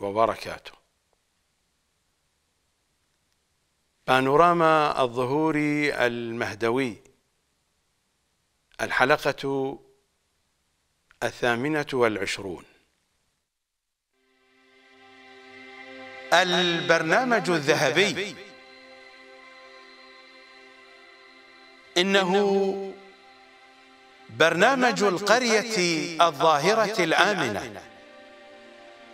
وبركاته بانوراما الظهوري المهدوي الحلقة الثامنة والعشرون البرنامج الذهبي إنه برنامج القرية الظاهرة الآمنة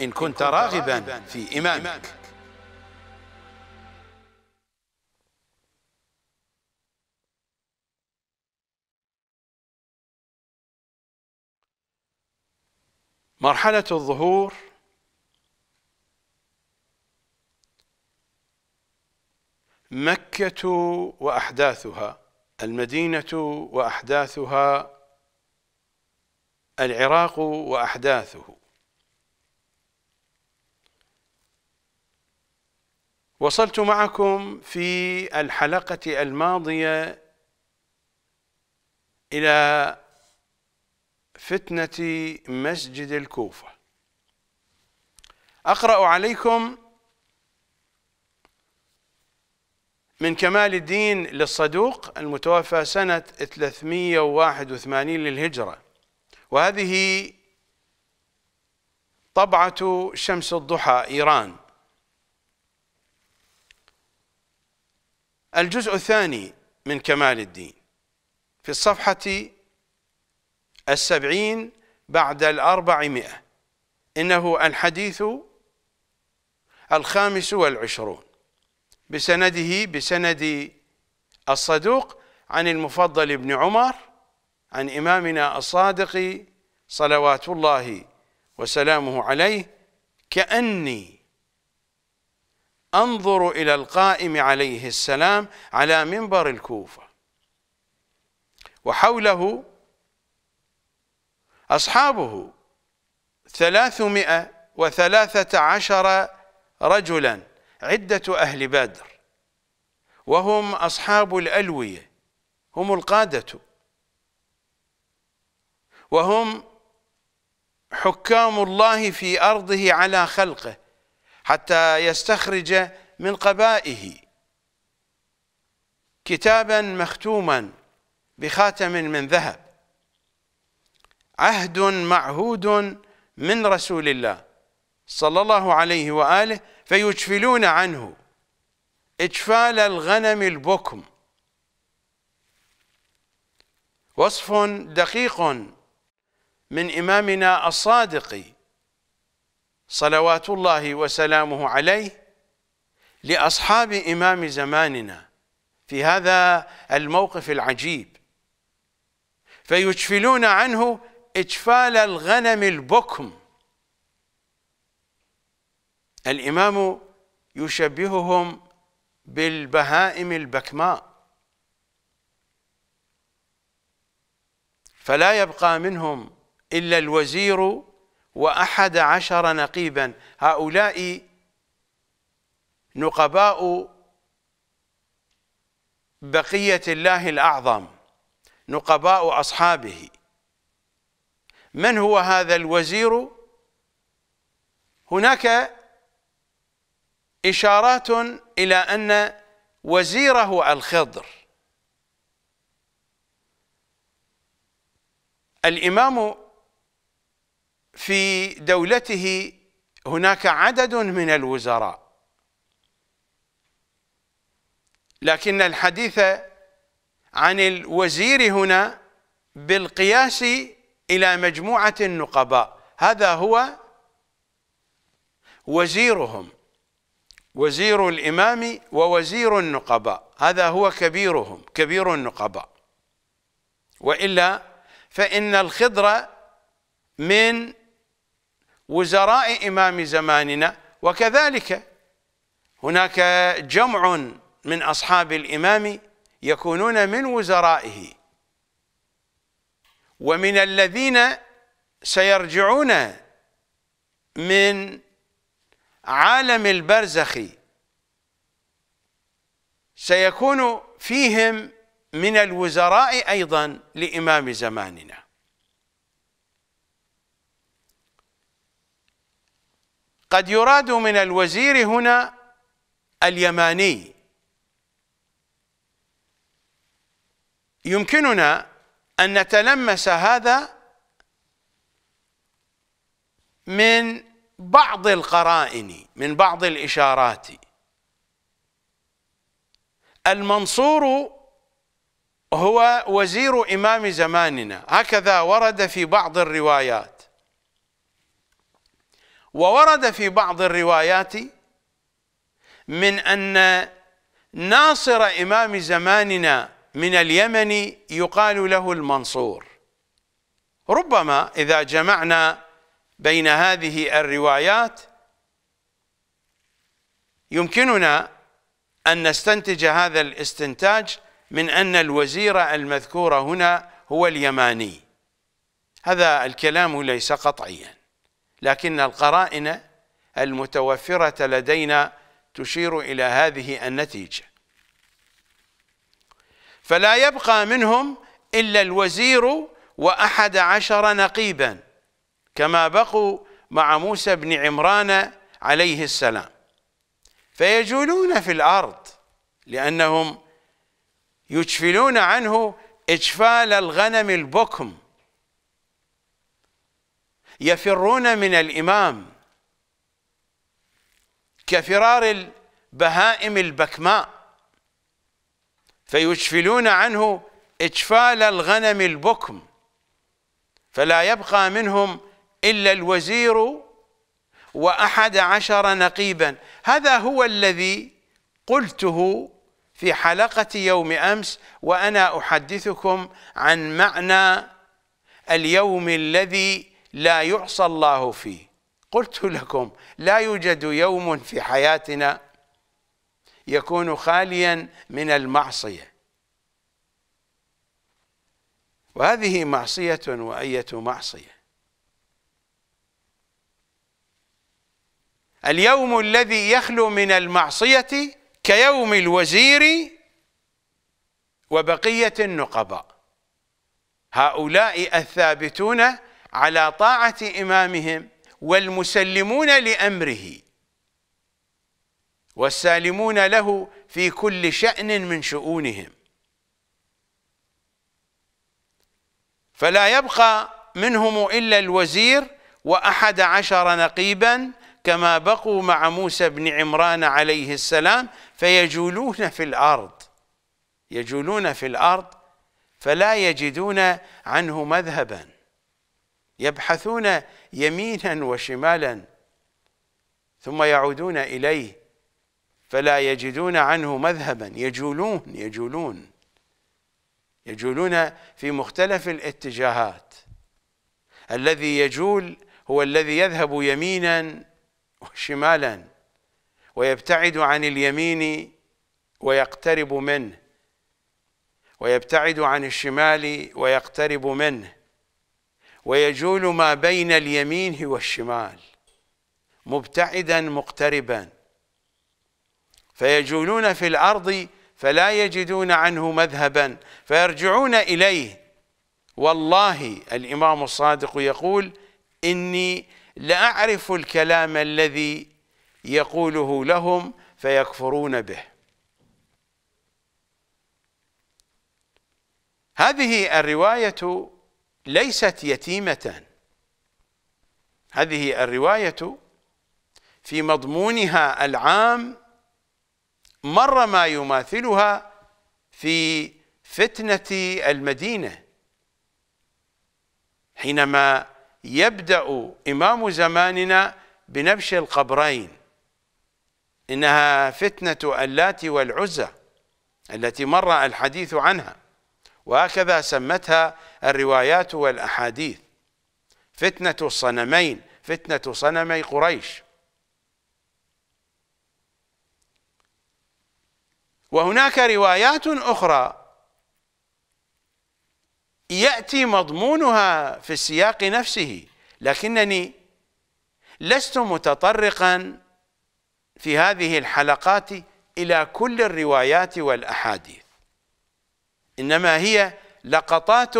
إن كنت راغبا في إمامك مرحلة الظهور مكة وأحداثها المدينة وأحداثها العراق وأحداثه وصلت معكم في الحلقة الماضية إلى فتنة مسجد الكوفة أقرأ عليكم من كمال الدين للصدوق المتوفى سنة 381 للهجرة وهذه طبعة شمس الضحى إيران الجزء الثاني من كمال الدين في الصفحة السبعين بعد الأربعمائة إنه الحديث الخامس والعشرون بسنده بسند الصدوق عن المفضل بن عمر عن إمامنا الصادق صلوات الله وسلامه عليه كأني أنظر إلى القائم عليه السلام على منبر الكوفة وحوله أصحابه ثلاثمائة وثلاثة عشر رجلا عدة أهل بدر وهم أصحاب الألوية هم القادة وهم حكام الله في أرضه على خلقه حتى يستخرج من قبائه كتابا مختوما بخاتم من ذهب عهد معهود من رسول الله صلى الله عليه وآله فيجفلون عنه إجفال الغنم البكم وصف دقيق من إمامنا الصادقي صلوات الله وسلامه عليه لأصحاب إمام زماننا في هذا الموقف العجيب فيجفلون عنه إجفال الغنم البكم الإمام يشبههم بالبهائم البكماء فلا يبقى منهم إلا الوزير وأحد عشر نقيبا هؤلاء نقباء بقية الله الأعظم نقباء أصحابه من هو هذا الوزير هناك إشارات إلى أن وزيره الخضر الإمام في دولته هناك عدد من الوزراء لكن الحديث عن الوزير هنا بالقياس إلى مجموعة النقباء هذا هو وزيرهم وزير الإمام ووزير النقباء هذا هو كبيرهم كبير النقباء وإلا فإن الخضر من وزراء إمام زماننا وكذلك هناك جمع من أصحاب الإمام يكونون من وزرائه ومن الذين سيرجعون من عالم البرزخ سيكون فيهم من الوزراء أيضا لإمام زماننا قد يراد من الوزير هنا اليماني يمكننا أن نتلمس هذا من بعض القرائن من بعض الإشارات المنصور هو وزير إمام زماننا هكذا ورد في بعض الروايات وورد في بعض الروايات من أن ناصر إمام زماننا من اليمن يقال له المنصور ربما إذا جمعنا بين هذه الروايات يمكننا أن نستنتج هذا الاستنتاج من أن الوزير المذكور هنا هو اليماني هذا الكلام ليس قطعياً لكن القرائن المتوفرة لدينا تشير إلى هذه النتيجة فلا يبقى منهم إلا الوزير وأحد عشر نقيبا كما بقوا مع موسى بن عمران عليه السلام فيجولون في الأرض لأنهم يجفلون عنه إجفال الغنم البكم يفرون من الإمام كفرار البهائم البكماء فيجفلون عنه إجفال الغنم البكم فلا يبقى منهم إلا الوزير وأحد عشر نقيبا هذا هو الذي قلته في حلقة يوم أمس وأنا أحدثكم عن معنى اليوم الذي لا يعصى الله فيه قلت لكم لا يوجد يوم في حياتنا يكون خاليا من المعصية وهذه معصية وأية معصية اليوم الذي يخلو من المعصية كيوم الوزير وبقية النقباء هؤلاء الثابتون على طاعة إمامهم والمسلمون لأمره والسالمون له في كل شأن من شؤونهم فلا يبقى منهم إلا الوزير وأحد عشر نقيبا كما بقوا مع موسى بن عمران عليه السلام فيجولون في الأرض يجولون في الأرض فلا يجدون عنه مذهبا يبحثون يمينا وشمالا ثم يعودون إليه فلا يجدون عنه مذهبا يجولون يجولون يجولون في مختلف الاتجاهات الذي يجول هو الذي يذهب يمينا وشمالا ويبتعد عن اليمين ويقترب منه ويبتعد عن الشمال ويقترب منه ويجول ما بين اليمين والشمال مبتعدا مقتربا فيجولون في الارض فلا يجدون عنه مذهبا فيرجعون اليه والله الامام الصادق يقول اني لاعرف الكلام الذي يقوله لهم فيكفرون به هذه الروايه ليست يتيمة هذه الرواية في مضمونها العام مر ما يماثلها في فتنة المدينة حينما يبدأ إمام زماننا بنبش القبرين إنها فتنة اللات والعزى التي مر الحديث عنها وهكذا سمتها الروايات والأحاديث فتنة الصنمين فتنة صنمي قريش وهناك روايات أخرى يأتي مضمونها في السياق نفسه لكنني لست متطرقا في هذه الحلقات إلى كل الروايات والأحاديث إنما هي لقطات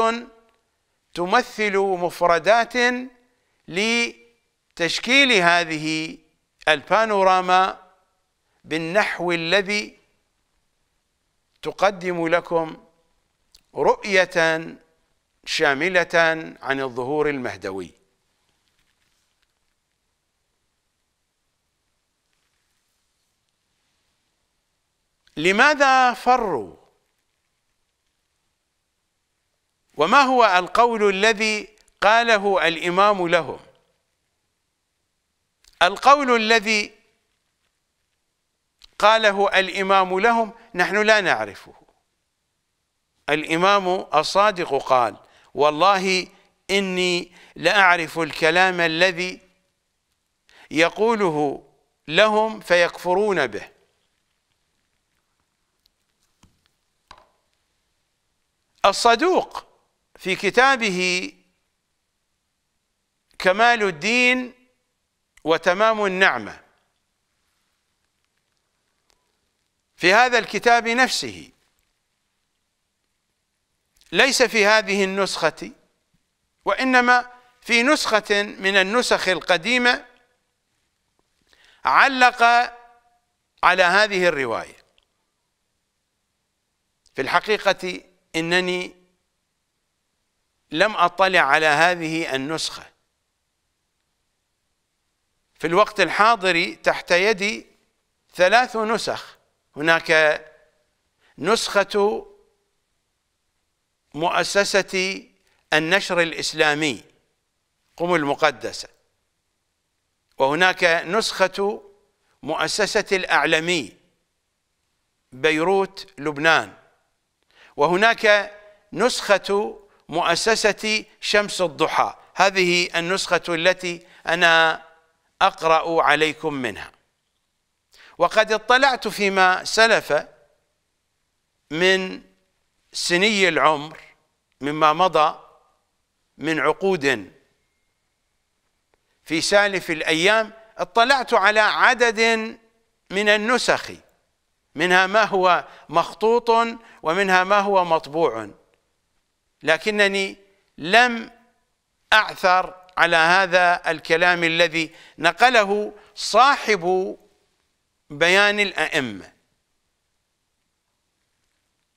تمثل مفردات لتشكيل هذه البانوراما بالنحو الذي تقدم لكم رؤية شاملة عن الظهور المهدوي لماذا فروا وما هو القول الذي قاله الإمام لهم القول الذي قاله الإمام لهم نحن لا نعرفه الإمام الصادق قال والله إني لأعرف الكلام الذي يقوله لهم فيكفرون به الصدوق في كتابه كمال الدين وتمام النعمه في هذا الكتاب نفسه ليس في هذه النسخه وانما في نسخه من النسخ القديمه علق على هذه الروايه في الحقيقه انني لم أطلع على هذه النسخة في الوقت الحاضر تحت يدي ثلاث نسخ هناك نسخة مؤسسة النشر الإسلامي قم المقدسة وهناك نسخة مؤسسة الأعلمي بيروت لبنان وهناك نسخة مؤسسة شمس الضحى هذه النسخة التي أنا أقرأ عليكم منها وقد اطلعت فيما سلف من سني العمر مما مضى من عقود في سالف الأيام اطلعت على عدد من النسخ منها ما هو مخطوط ومنها ما هو مطبوع لكنني لم أعثر على هذا الكلام الذي نقله صاحب بيان الأئمة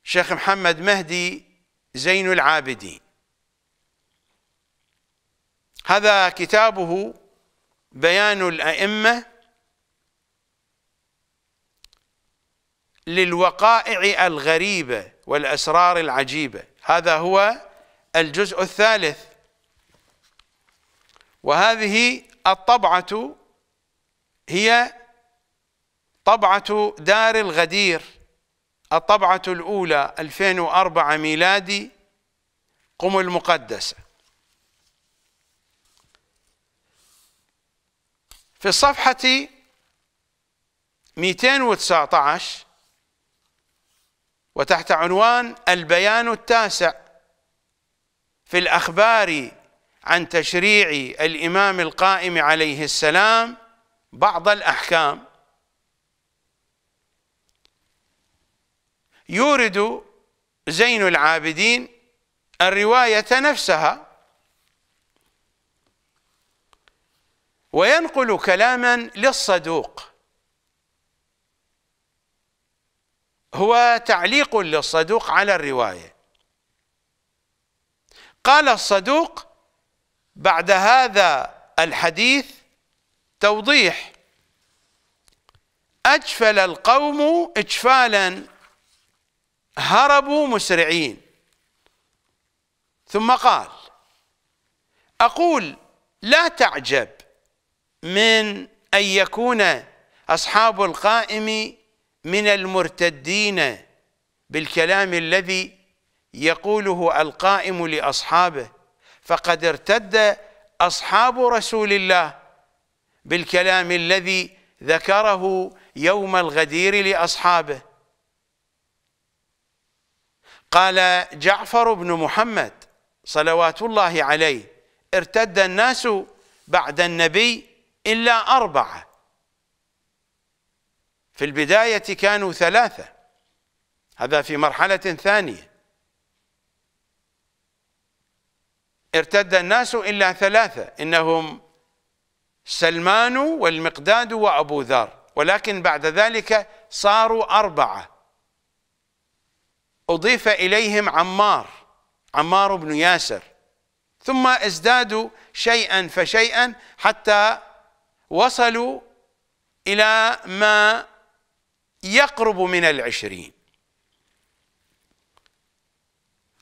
شيخ محمد مهدي زين العابدين هذا كتابه بيان الأئمة للوقائع الغريبة والأسرار العجيبة هذا هو الجزء الثالث وهذه الطبعة هي طبعة دار الغدير الطبعة الأولى 2004 ميلادي قم المقدسة في الصفحة 219 وتحت عنوان البيان التاسع في الأخبار عن تشريع الإمام القائم عليه السلام بعض الأحكام يورد زين العابدين الرواية نفسها وينقل كلاما للصدوق هو تعليق للصدوق على الرواية قال الصدوق بعد هذا الحديث توضيح أجفل القوم إجفالا هربوا مسرعين ثم قال أقول لا تعجب من أن يكون أصحاب القائم من المرتدين بالكلام الذي يقوله القائم لأصحابه فقد ارتد أصحاب رسول الله بالكلام الذي ذكره يوم الغدير لأصحابه قال جعفر بن محمد صلوات الله عليه ارتد الناس بعد النبي إلا أربعة في البداية كانوا ثلاثة هذا في مرحلة ثانية ارتد الناس إلا ثلاثة إنهم سلمان والمقداد وأبو ذر ولكن بعد ذلك صاروا أربعة أضيف إليهم عمار عمار بن ياسر ثم ازدادوا شيئا فشيئا حتى وصلوا إلى ما يقرب من العشرين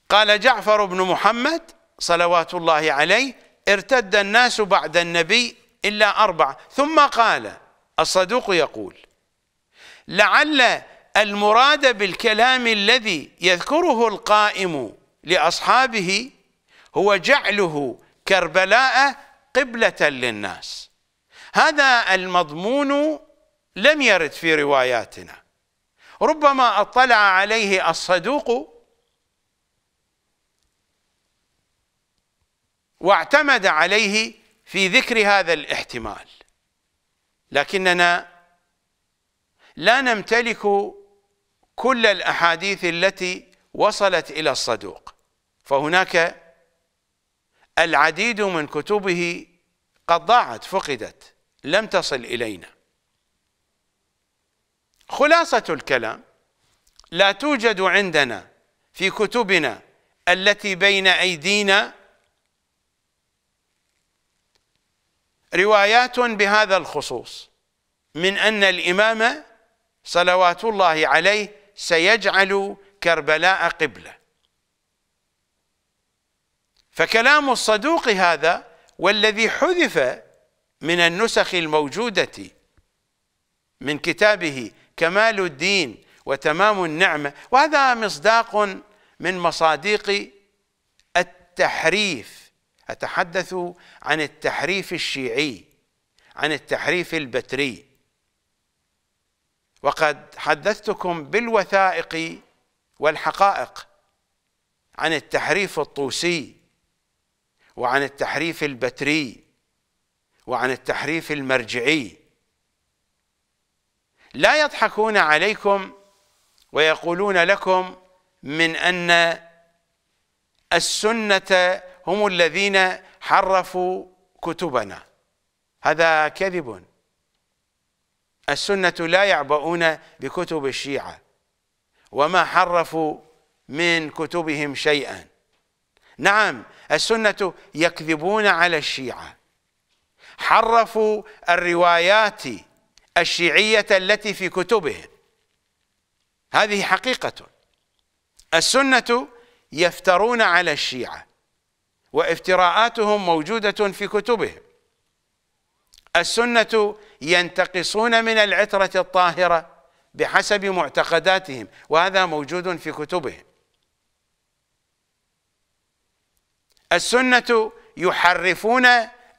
قال جعفر بن محمد صلوات الله عليه ارتد الناس بعد النبي إلا أربعة ثم قال الصدوق يقول لعل المراد بالكلام الذي يذكره القائم لأصحابه هو جعله كربلاء قبلة للناس هذا المضمون لم يرد في رواياتنا ربما اطلع عليه الصدوق واعتمد عليه في ذكر هذا الاحتمال لكننا لا نمتلك كل الاحاديث التي وصلت الى الصدوق فهناك العديد من كتبه قد ضاعت فقدت لم تصل الينا خلاصة الكلام لا توجد عندنا في كتبنا التي بين أيدينا روايات بهذا الخصوص من أن الإمام صلوات الله عليه سيجعل كربلاء قبلة فكلام الصدوق هذا والذي حذف من النسخ الموجودة من كتابه كمال الدين وتمام النعمة وهذا مصداق من مصادق التحريف أتحدث عن التحريف الشيعي عن التحريف البتري وقد حدثتكم بالوثائق والحقائق عن التحريف الطوسي وعن التحريف البتري وعن التحريف المرجعي لا يضحكون عليكم ويقولون لكم من أن السنة هم الذين حرفوا كتبنا هذا كذب السنة لا يعبؤون بكتب الشيعة وما حرفوا من كتبهم شيئا نعم السنة يكذبون على الشيعة حرفوا الروايات الشيعية التي في كتبهم هذه حقيقة السنة يفترون على الشيعة وافتراءاتهم موجودة في كتبهم السنة ينتقصون من العترة الطاهرة بحسب معتقداتهم وهذا موجود في كتبهم السنة يحرفون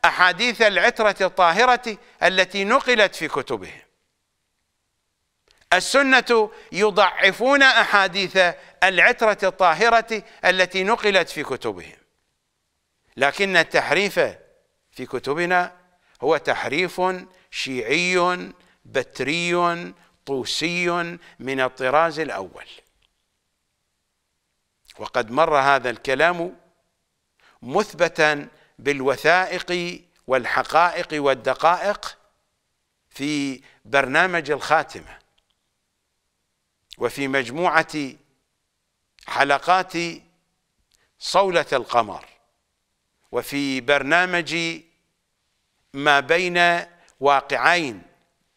أحاديث العترة الطاهرة التي نقلت في كتبهم السنة يضعفون أحاديث العترة الطاهرة التي نقلت في كتبهم لكن التحريف في كتبنا هو تحريف شيعي بتري طوسي من الطراز الأول وقد مر هذا الكلام مثبتا بالوثائق والحقائق والدقائق في برنامج الخاتمه وفي مجموعه حلقات صوله القمر وفي برنامج ما بين واقعين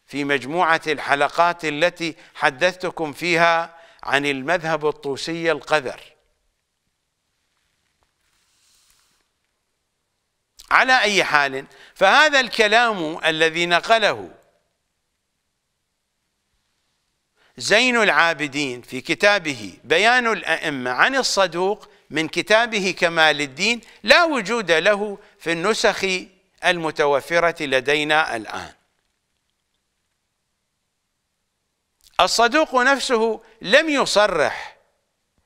في مجموعه الحلقات التي حدثتكم فيها عن المذهب الطوسي القذر على أي حال فهذا الكلام الذي نقله زين العابدين في كتابه بيان الأئمة عن الصدوق من كتابه كمال الدين لا وجود له في النسخ المتوفرة لدينا الآن الصدوق نفسه لم يصرح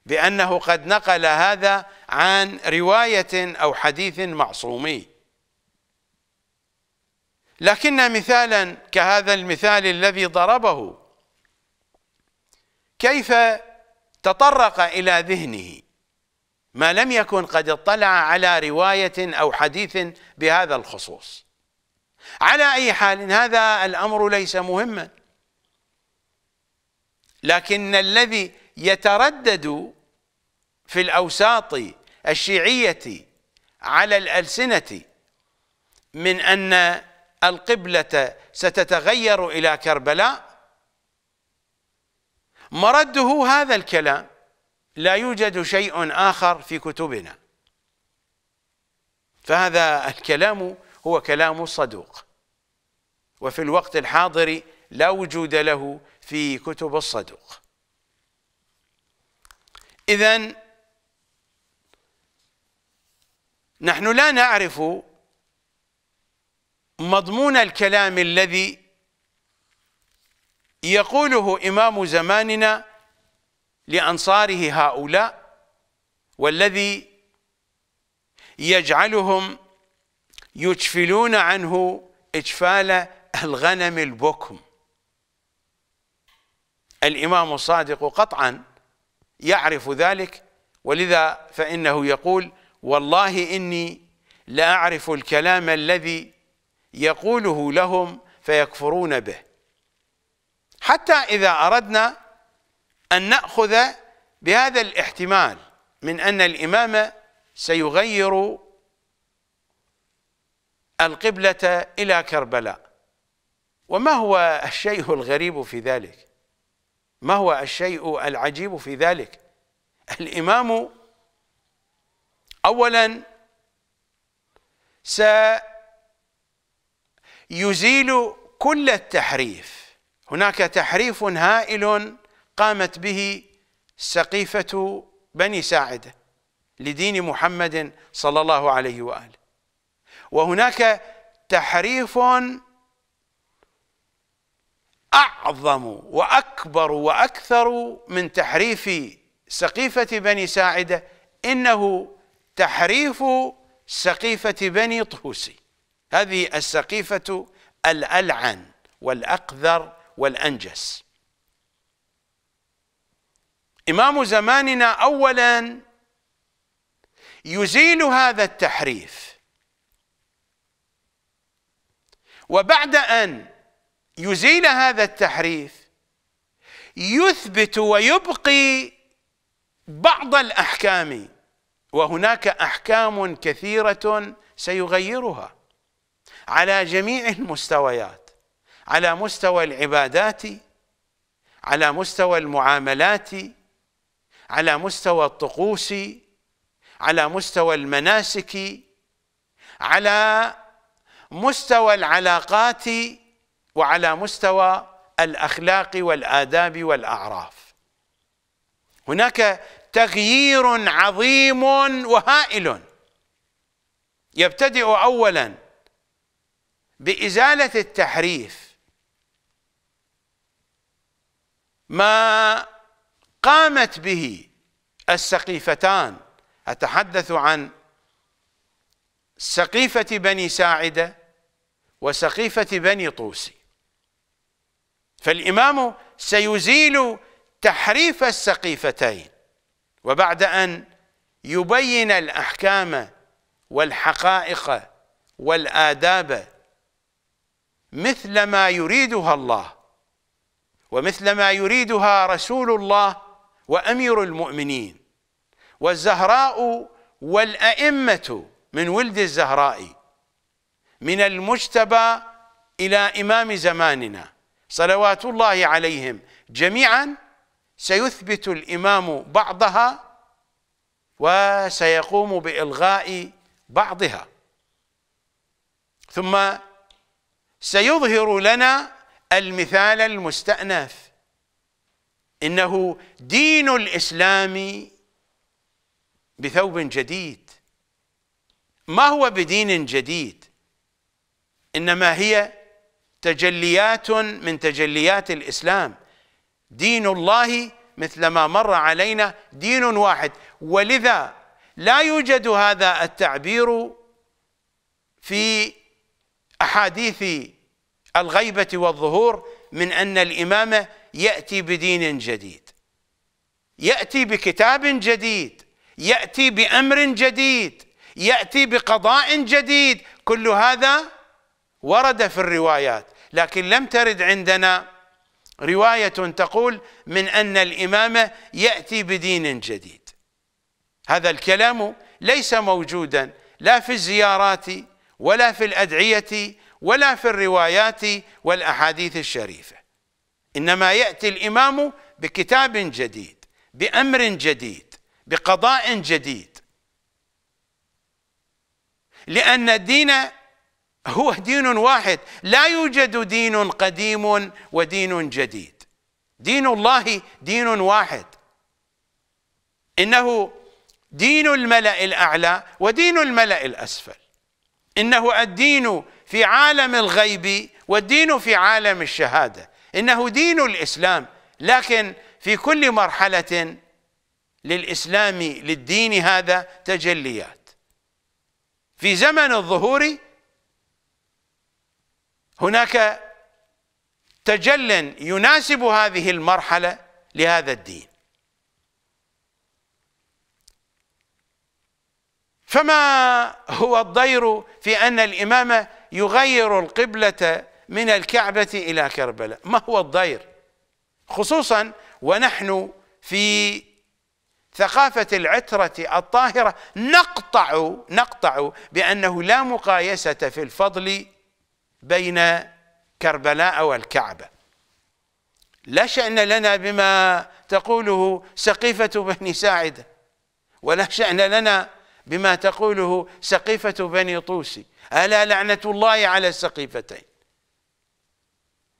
بأنه قد نقل هذا عن رواية أو حديث معصومي لكن مثالا كهذا المثال الذي ضربه كيف تطرق الى ذهنه ما لم يكن قد اطلع على روايه او حديث بهذا الخصوص على اي حال هذا الامر ليس مهما لكن الذي يتردد في الاوساط الشيعيه على الالسنه من ان القبلة ستتغير إلى كربلاء مرده هذا الكلام لا يوجد شيء آخر في كتبنا فهذا الكلام هو كلام الصدوق وفي الوقت الحاضر لا وجود له في كتب الصدوق إذا نحن لا نعرف مضمون الكلام الذي يقوله إمام زماننا لأنصاره هؤلاء والذي يجعلهم يجفلون عنه إجفال الغنم البكم الإمام الصادق قطعا يعرف ذلك ولذا فإنه يقول والله إني لا أعرف الكلام الذي يقوله لهم فيكفرون به حتى إذا أردنا أن نأخذ بهذا الاحتمال من أن الإمام سيغير القبلة إلى كربلاء وما هو الشيء الغريب في ذلك ما هو الشيء العجيب في ذلك الإمام أولا سيغير يزيل كل التحريف هناك تحريف هائل قامت به سقيفة بني ساعدة لدين محمد صلى الله عليه وآله وهناك تحريف أعظم وأكبر وأكثر من تحريف سقيفة بني ساعدة إنه تحريف سقيفة بني طهوسي هذه السقيفة الألعن والأقذر والأنجس إمام زماننا أولا يزيل هذا التحريف وبعد أن يزيل هذا التحريف يثبت ويبقي بعض الأحكام وهناك أحكام كثيرة سيغيرها على جميع المستويات على مستوى العبادات على مستوى المعاملات على مستوى الطقوس على مستوى المناسك على مستوى العلاقات وعلى مستوى الأخلاق والآداب والأعراف هناك تغيير عظيم وهائل يبتدئ أولاً بإزالة التحريف ما قامت به السقيفتان أتحدث عن سقيفة بني ساعدة وسقيفة بني طوسي فالإمام سيزيل تحريف السقيفتين وبعد أن يبين الأحكام والحقائق والآداب مثل ما يريدها الله ومثل ما يريدها رسول الله وامير المؤمنين والزهراء والائمه من ولد الزهراء من المجتبى الى امام زماننا صلوات الله عليهم جميعا سيثبت الامام بعضها وسيقوم بالغاء بعضها ثم سيظهر لنا المثال المستأنف إنه دين الإسلام بثوب جديد ما هو بدين جديد إنما هي تجليات من تجليات الإسلام دين الله مثل ما مر علينا دين واحد ولذا لا يوجد هذا التعبير في احاديث الغيبه والظهور من ان الامام ياتي بدين جديد ياتي بكتاب جديد ياتي بامر جديد ياتي بقضاء جديد كل هذا ورد في الروايات لكن لم ترد عندنا روايه تقول من ان الامام ياتي بدين جديد هذا الكلام ليس موجودا لا في الزيارات ولا في الأدعية ولا في الروايات والأحاديث الشريفة إنما يأتي الإمام بكتاب جديد بأمر جديد بقضاء جديد لأن الدين هو دين واحد لا يوجد دين قديم ودين جديد دين الله دين واحد إنه دين الملأ الأعلى ودين الملأ الأسفل إنه الدين في عالم الغيب والدين في عالم الشهادة إنه دين الإسلام لكن في كل مرحلة للإسلام للدين هذا تجليات في زمن الظهور هناك تجل يناسب هذه المرحلة لهذا الدين فما هو الضير في أن الإمام يغير القبلة من الكعبة إلى كربلاء ما هو الضير خصوصا ونحن في ثقافة العترة الطاهرة نقطع نقطع بأنه لا مقايسة في الفضل بين كربلاء والكعبة لا شأن لنا بما تقوله سقيفة بني ساعدة ولا شأن لنا بما تقوله سقيفة بني طوسي ألا لعنة الله على السقيفتين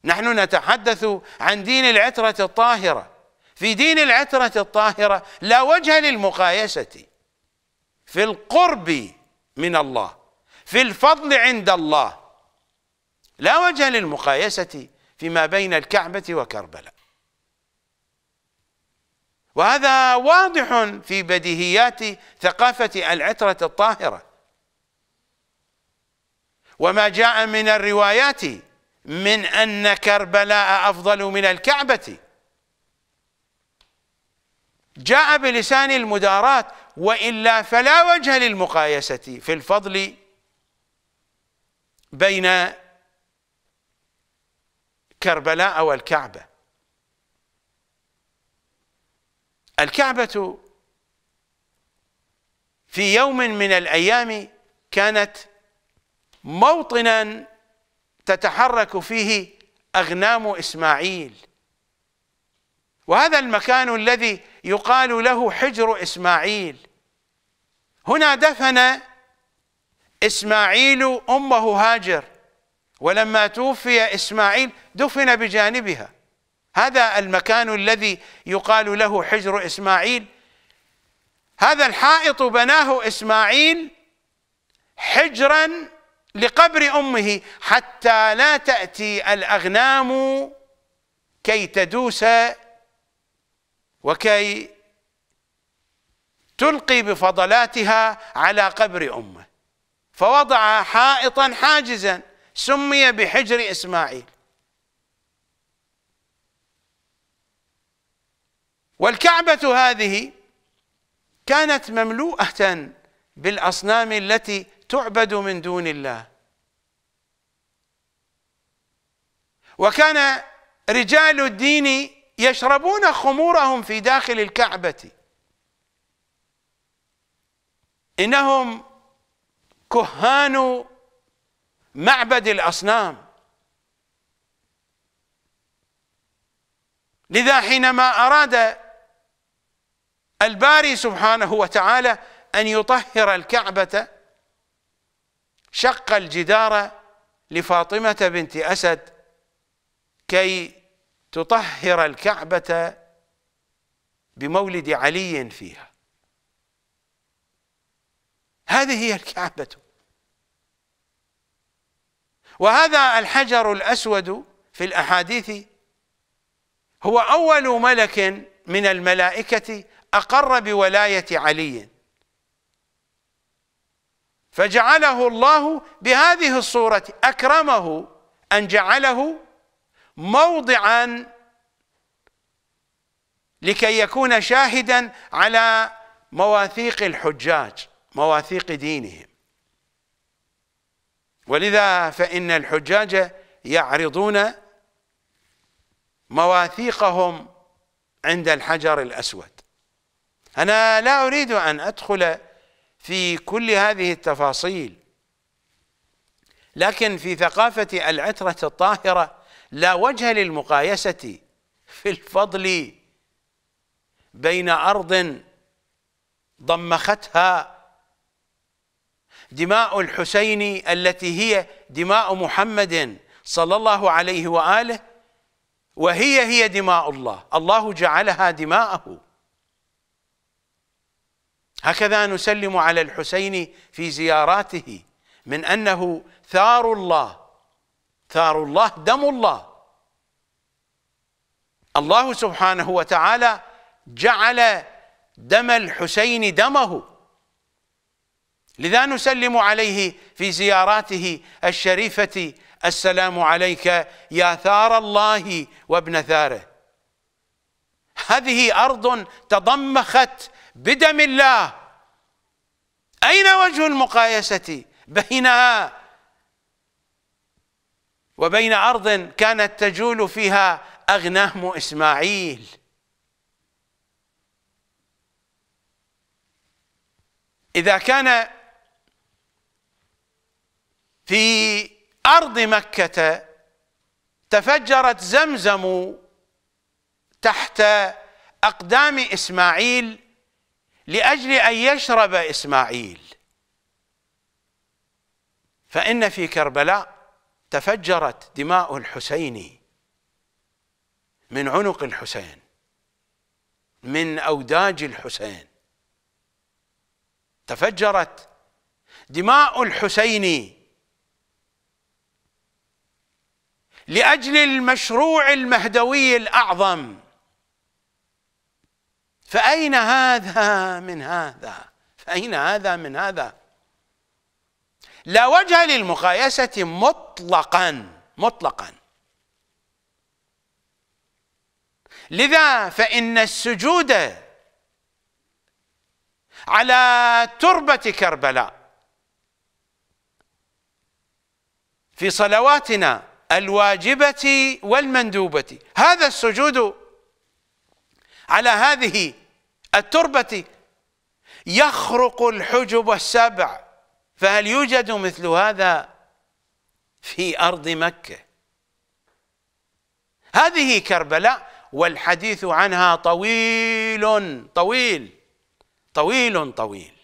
نحن نتحدث عن دين العترة الطاهرة في دين العترة الطاهرة لا وجه للمقايسة في القرب من الله في الفضل عند الله لا وجه للمقايسة فيما بين الكعبة وكربلاء وهذا واضح في بديهيات ثقافة العترة الطاهرة وما جاء من الروايات من أن كربلاء أفضل من الكعبة جاء بلسان المدارات وإلا فلا وجه للمقايسة في الفضل بين كربلاء والكعبة الكعبة في يوم من الأيام كانت موطنا تتحرك فيه أغنام إسماعيل وهذا المكان الذي يقال له حجر إسماعيل هنا دفن إسماعيل أمه هاجر ولما توفي إسماعيل دفن بجانبها هذا المكان الذي يقال له حجر إسماعيل هذا الحائط بناه إسماعيل حجرا لقبر أمه حتى لا تأتي الأغنام كي تدوس وكي تلقي بفضلاتها على قبر امه فوضع حائطا حاجزا سمي بحجر اسماعيل والكعبة هذه كانت مملوءة بالأصنام التي تعبد من دون الله وكان رجال الدين يشربون خمورهم في داخل الكعبة إنهم كهان معبد الأصنام لذا حينما أراد الباري سبحانه وتعالى أن يطهر الكعبة شق الجدار لفاطمة بنت أسد كي تطهر الكعبة بمولد علي فيها هذه هي الكعبة وهذا الحجر الأسود في الأحاديث هو أول ملك من الملائكة أقر بولاية علي فجعله الله بهذه الصورة أكرمه أن جعله موضعا لكي يكون شاهدا على مواثيق الحجاج مواثيق دينهم ولذا فإن الحجاج يعرضون مواثيقهم عند الحجر الأسود أنا لا أريد أن أدخل في كل هذه التفاصيل لكن في ثقافة العترة الطاهرة لا وجه للمقايسة في الفضل بين أرض ضمختها دماء الحسين التي هي دماء محمد صلى الله عليه وآله وهي هي دماء الله الله جعلها دماءه هكذا نسلم على الحسين في زياراته من انه ثار الله ثار الله دم الله الله سبحانه وتعالى جعل دم الحسين دمه لذا نسلم عليه في زياراته الشريفه السلام عليك يا ثار الله وابن ثاره هذه ارض تضمخت بدم الله أين وجه المقايسة بينها وبين أرض كانت تجول فيها أغنام إسماعيل إذا كان في أرض مكة تفجرت زمزم تحت أقدام إسماعيل لأجل أن يشرب إسماعيل فإن في كربلاء تفجرت دماء الحسين من عنق الحسين من أوداج الحسين تفجرت دماء الحسين لأجل المشروع المهدوي الأعظم فأين هذا من هذا فأين هذا من هذا لا وجه للمقايسة مطلقا مطلقا لذا فإن السجود على تربة كربلاء في صلواتنا الواجبة والمندوبة هذا السجود على هذه التربة يخرق الحجب السبع فهل يوجد مثل هذا في أرض مكة هذه كربلاء والحديث عنها طويل طويل طويل طويل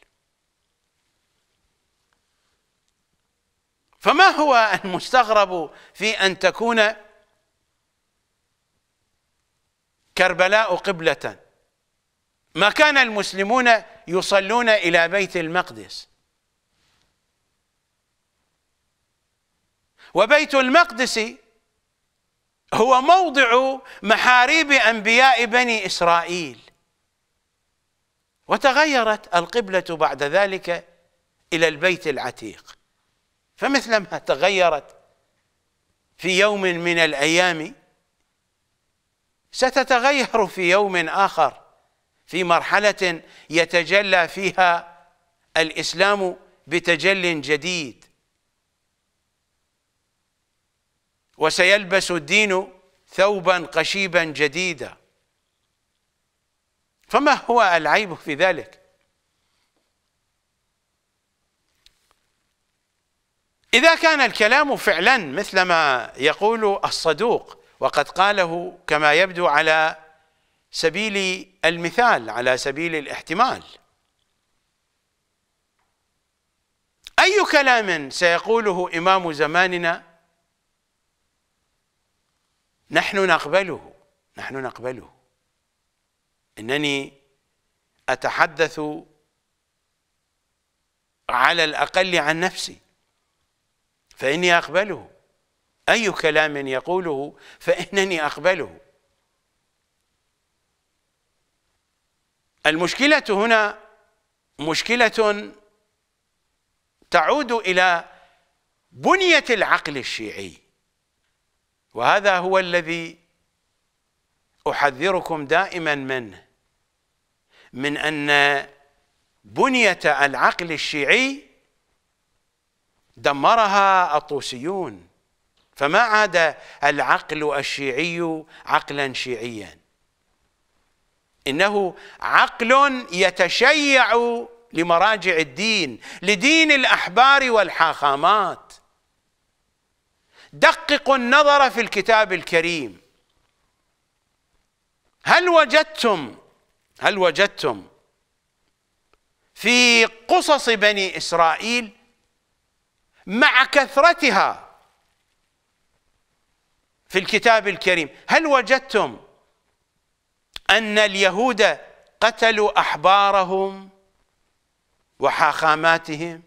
فما هو المستغرب في أن تكون كربلاء قبلة ما كان المسلمون يصلون إلى بيت المقدس وبيت المقدس هو موضع محاريب أنبياء بني إسرائيل وتغيرت القبلة بعد ذلك إلى البيت العتيق فمثلما تغيرت في يوم من الأيام ستتغير في يوم آخر في مرحلة يتجلى فيها الإسلام بتجل جديد وسيلبس الدين ثوبا قشيبا جديدا فما هو العيب في ذلك إذا كان الكلام فعلا مثل ما يقول الصدوق وقد قاله كما يبدو على سبيل المثال على سبيل الاحتمال أي كلام سيقوله إمام زماننا نحن نقبله نحن نقبله إنني أتحدث على الأقل عن نفسي فإني أقبله أي كلام يقوله فإنني أقبله المشكلة هنا مشكلة تعود إلى بنية العقل الشيعي وهذا هو الذي أحذركم دائما منه من أن بنية العقل الشيعي دمرها الطوسيون فما عاد العقل الشيعي عقلا شيعيا انه عقل يتشيع لمراجع الدين لدين الاحبار والحاخامات دققوا النظر في الكتاب الكريم هل وجدتم هل وجدتم في قصص بني اسرائيل مع كثرتها في الكتاب الكريم هل وجدتم أن اليهود قتلوا أحبارهم وحاخاماتهم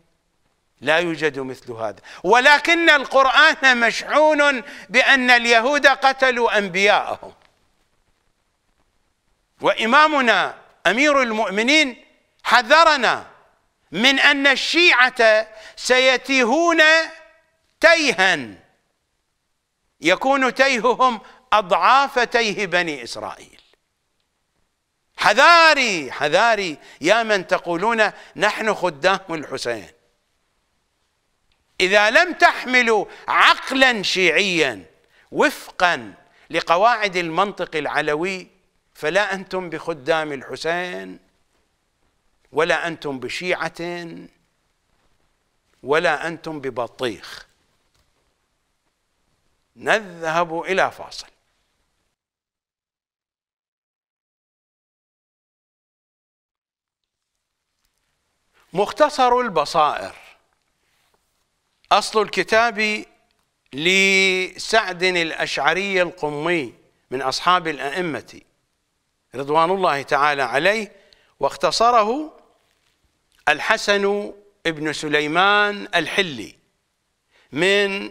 لا يوجد مثل هذا ولكن القرآن مشحون بأن اليهود قتلوا أنبياءهم وإمامنا أمير المؤمنين حذرنا من أن الشيعة سيتيهون تيها يكون تيههم أضعاف تيه بني إسرائيل حذاري حذاري يا من تقولون نحن خدام الحسين إذا لم تحملوا عقلا شيعيا وفقا لقواعد المنطق العلوي فلا أنتم بخدام الحسين ولا أنتم بشيعة ولا أنتم ببطيخ نذهب إلى فاصل مختصر البصائر أصل الكتاب لسعد الأشعري القمي من أصحاب الأئمة رضوان الله تعالى عليه واختصره الحسن ابن سليمان الحلي من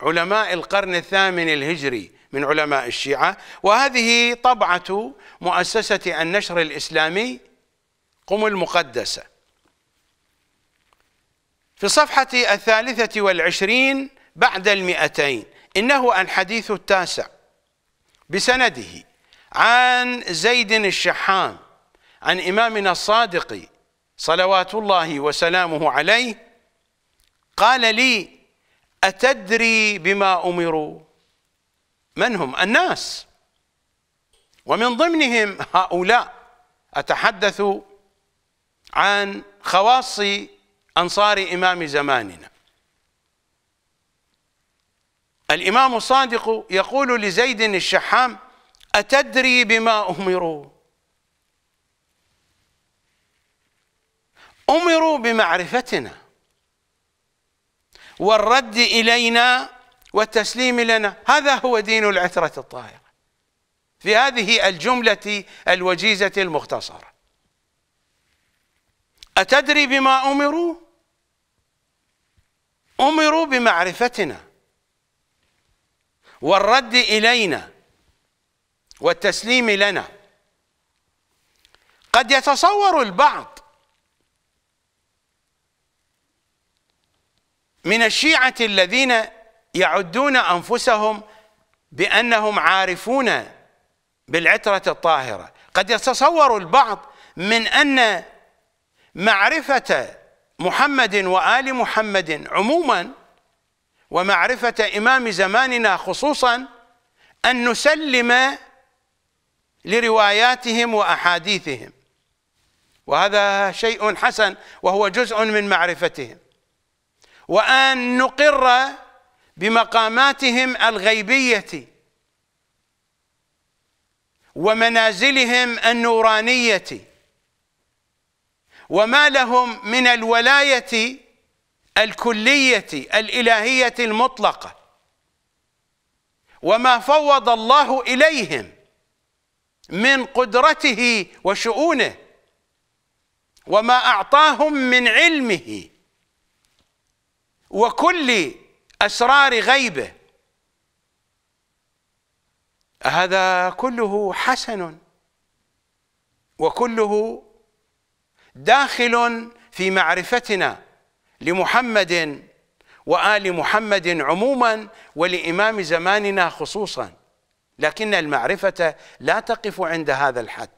علماء القرن الثامن الهجري من علماء الشيعة وهذه طبعة مؤسسة النشر الإسلامي قم المقدسة في صفحة الثالثة والعشرين بعد المئتين إنه الحديث التاسع بسنده عن زيد الشحام عن إمامنا الصادق صلوات الله وسلامه عليه قال لي أتدري بما أمروا من هم الناس ومن ضمنهم هؤلاء أتحدث عن خواص أنصار إمام زماننا الإمام الصادق يقول لزيد الشحام أتدري بما أمروا أمروا بمعرفتنا والرد إلينا والتسليم لنا هذا هو دين العثرة الطاهرة في هذه الجملة الوجيزة المختصرة أتدري بما أمروا أمروا بمعرفتنا والرد إلينا والتسليم لنا قد يتصور البعض من الشيعة الذين يعدون أنفسهم بأنهم عارفون بالعترة الطاهرة قد يتصور البعض من أن معرفة محمد وآل محمد عموما ومعرفة إمام زماننا خصوصا أن نسلم لرواياتهم وأحاديثهم وهذا شيء حسن وهو جزء من معرفتهم وأن نقر بمقاماتهم الغيبية ومنازلهم النورانية وما لهم من الولاية الكلية الإلهية المطلقة وما فوض الله إليهم من قدرته وشؤونه وما أعطاهم من علمه وكل أسرار غيبه هذا كله حسن وكله داخل في معرفتنا لمحمد وآل محمد عموما ولإمام زماننا خصوصا لكن المعرفة لا تقف عند هذا الحد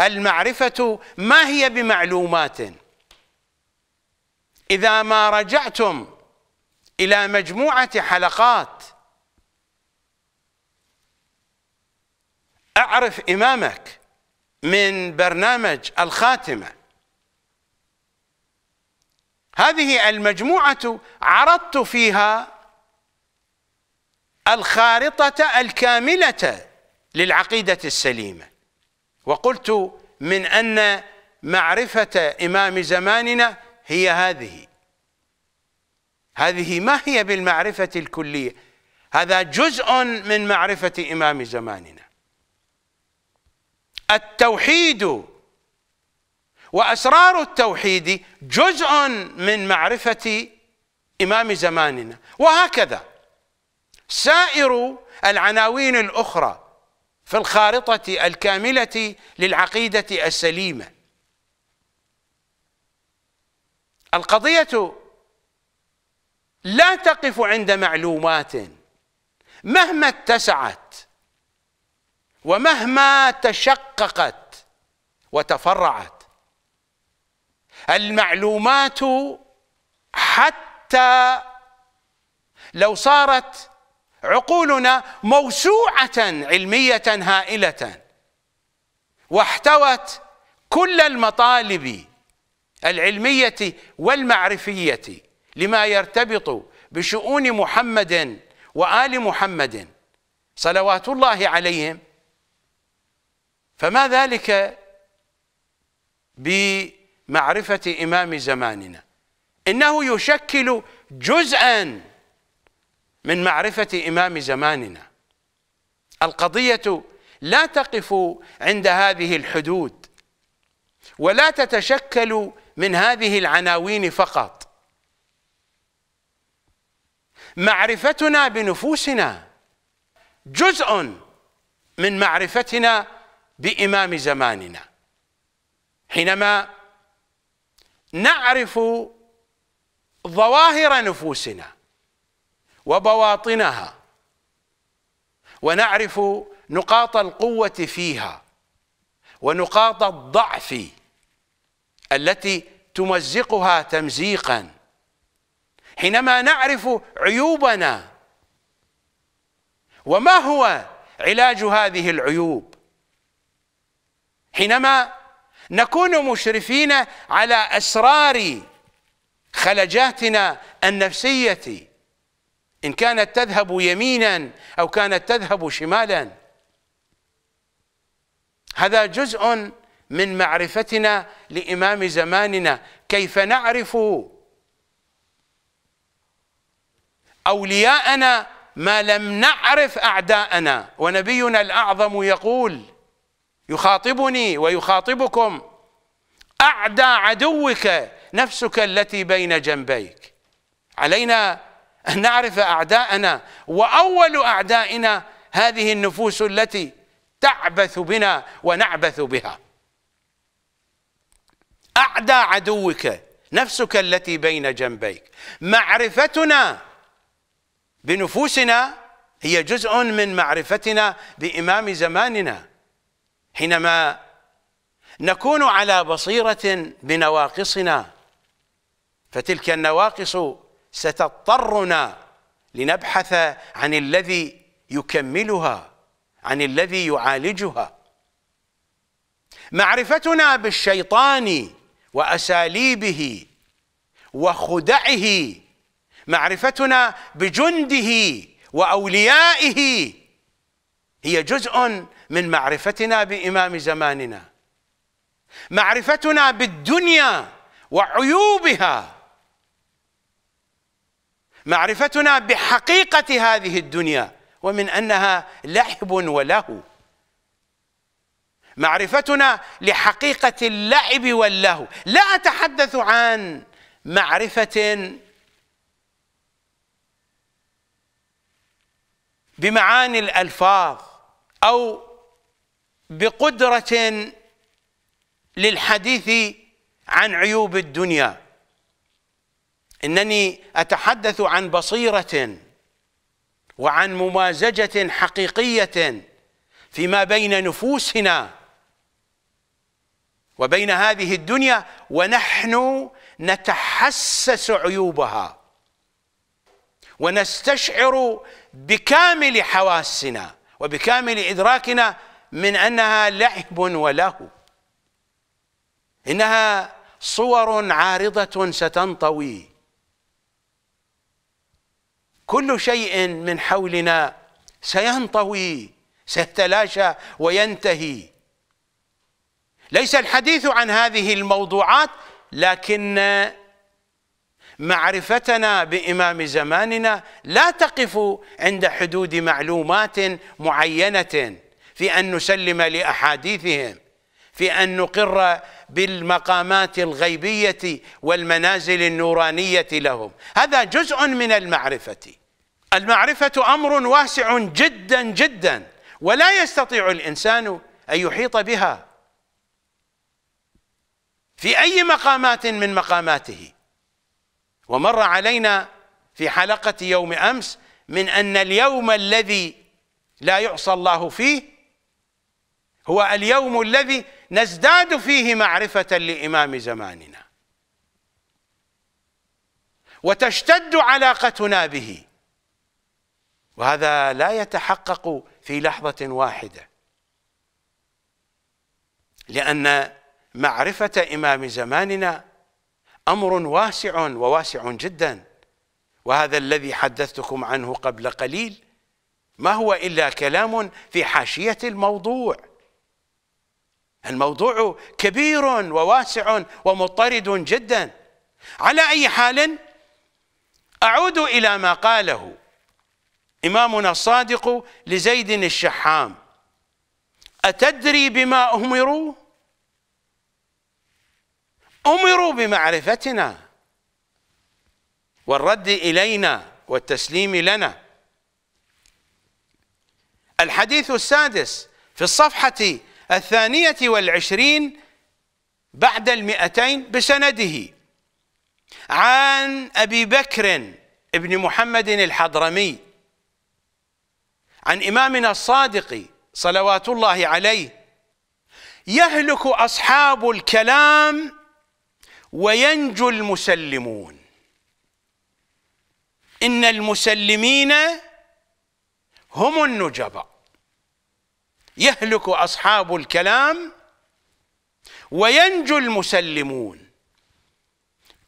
المعرفة ما هي بمعلومات إذا ما رجعتم إلى مجموعة حلقات أعرف إمامك من برنامج الخاتمة هذه المجموعة عرضت فيها الخارطة الكاملة للعقيدة السليمة وقلت من أن معرفة إمام زماننا هي هذه هذه ما هي بالمعرفة الكلية هذا جزء من معرفة إمام زماننا التوحيد وأسرار التوحيد جزء من معرفة إمام زماننا وهكذا سائر العناوين الأخرى في الخارطة الكاملة للعقيدة السليمة القضية لا تقف عند معلومات مهما اتسعت ومهما تشققت وتفرعت المعلومات حتى لو صارت عقولنا موسوعه علميه هائله واحتوت كل المطالب العلميه والمعرفيه لما يرتبط بشؤون محمد وال محمد صلوات الله عليهم فما ذلك بمعرفة إمام زماننا إنه يشكل جزءا من معرفة إمام زماننا القضية لا تقف عند هذه الحدود ولا تتشكل من هذه العناوين فقط معرفتنا بنفوسنا جزء من معرفتنا بإمام زماننا حينما نعرف ظواهر نفوسنا وبواطنها ونعرف نقاط القوة فيها ونقاط الضعف التي تمزقها تمزيقا حينما نعرف عيوبنا وما هو علاج هذه العيوب حينما نكون مشرفين على أسرار خلجاتنا النفسية إن كانت تذهب يمينا أو كانت تذهب شمالا هذا جزء من معرفتنا لإمام زماننا كيف نعرف أولياءنا ما لم نعرف أعداءنا ونبينا الأعظم يقول يخاطبني ويخاطبكم أعدى عدوك نفسك التي بين جنبيك علينا أن نعرف أعداءنا وأول أعدائنا هذه النفوس التي تعبث بنا ونعبث بها أعدى عدوك نفسك التي بين جنبيك معرفتنا بنفوسنا هي جزء من معرفتنا بإمام زماننا حينما نكون على بصيرة بنواقصنا فتلك النواقص ستضطرنا لنبحث عن الذي يكملها عن الذي يعالجها معرفتنا بالشيطان وأساليبه وخدعه معرفتنا بجنده وأوليائه هي جزء من معرفتنا بإمام زماننا معرفتنا بالدنيا وعيوبها معرفتنا بحقيقة هذه الدنيا ومن أنها لعب ولهو معرفتنا لحقيقة اللعب واللهو لا أتحدث عن معرفة بمعاني الألفاظ أو بقدرة للحديث عن عيوب الدنيا إنني أتحدث عن بصيرة وعن ممازجة حقيقية فيما بين نفوسنا وبين هذه الدنيا ونحن نتحسس عيوبها ونستشعر بكامل حواسنا وبكامل إدراكنا من أنها لعب ولهو إنها صور عارضة ستنطوي كل شيء من حولنا سينطوي سيتلاشى وينتهي ليس الحديث عن هذه الموضوعات لكن معرفتنا بإمام زماننا لا تقف عند حدود معلومات معينة في أن نسلم لأحاديثهم في أن نقر بالمقامات الغيبية والمنازل النورانية لهم هذا جزء من المعرفة المعرفة أمر واسع جدا جدا ولا يستطيع الإنسان أن يحيط بها في أي مقامات من مقاماته ومر علينا في حلقة يوم أمس من أن اليوم الذي لا يعصى الله فيه هو اليوم الذي نزداد فيه معرفة لإمام زماننا وتشتد علاقتنا به وهذا لا يتحقق في لحظة واحدة لأن معرفة إمام زماننا امر واسع وواسع جدا وهذا الذي حدثتكم عنه قبل قليل ما هو الا كلام في حاشيه الموضوع الموضوع كبير وواسع ومطرد جدا على اي حال اعود الى ما قاله امامنا الصادق لزيد الشحام اتدري بما امروا امروا بمعرفتنا والرد الينا والتسليم لنا الحديث السادس في الصفحه الثانيه والعشرين بعد المئتين بسنده عن ابي بكر بن محمد الحضرمي عن امامنا الصادق صلوات الله عليه يهلك اصحاب الكلام وينجو المسلمون ان المسلمين هم النجباء يهلك اصحاب الكلام وينجو المسلمون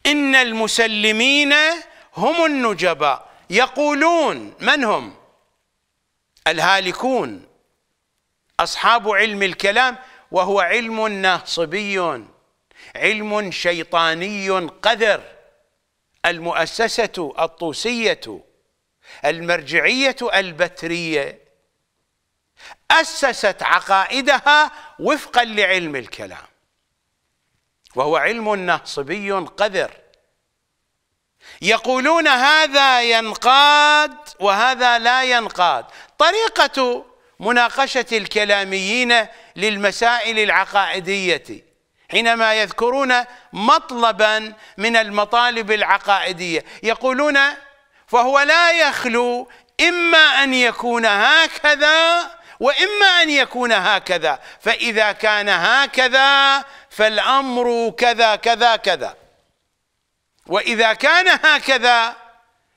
ان المسلمين هم النجباء يقولون من هم الهالكون اصحاب علم الكلام وهو علم ناصبي علم شيطاني قذر المؤسسة الطوسية المرجعية البترية أسست عقائدها وفقا لعلم الكلام وهو علم نهصبي قذر يقولون هذا ينقاد وهذا لا ينقاد طريقة مناقشة الكلاميين للمسائل العقائدية حينما يذكرون مطلبا من المطالب العقائديه يقولون فهو لا يخلو اما ان يكون هكذا واما ان يكون هكذا فاذا كان هكذا فالامر كذا كذا كذا واذا كان هكذا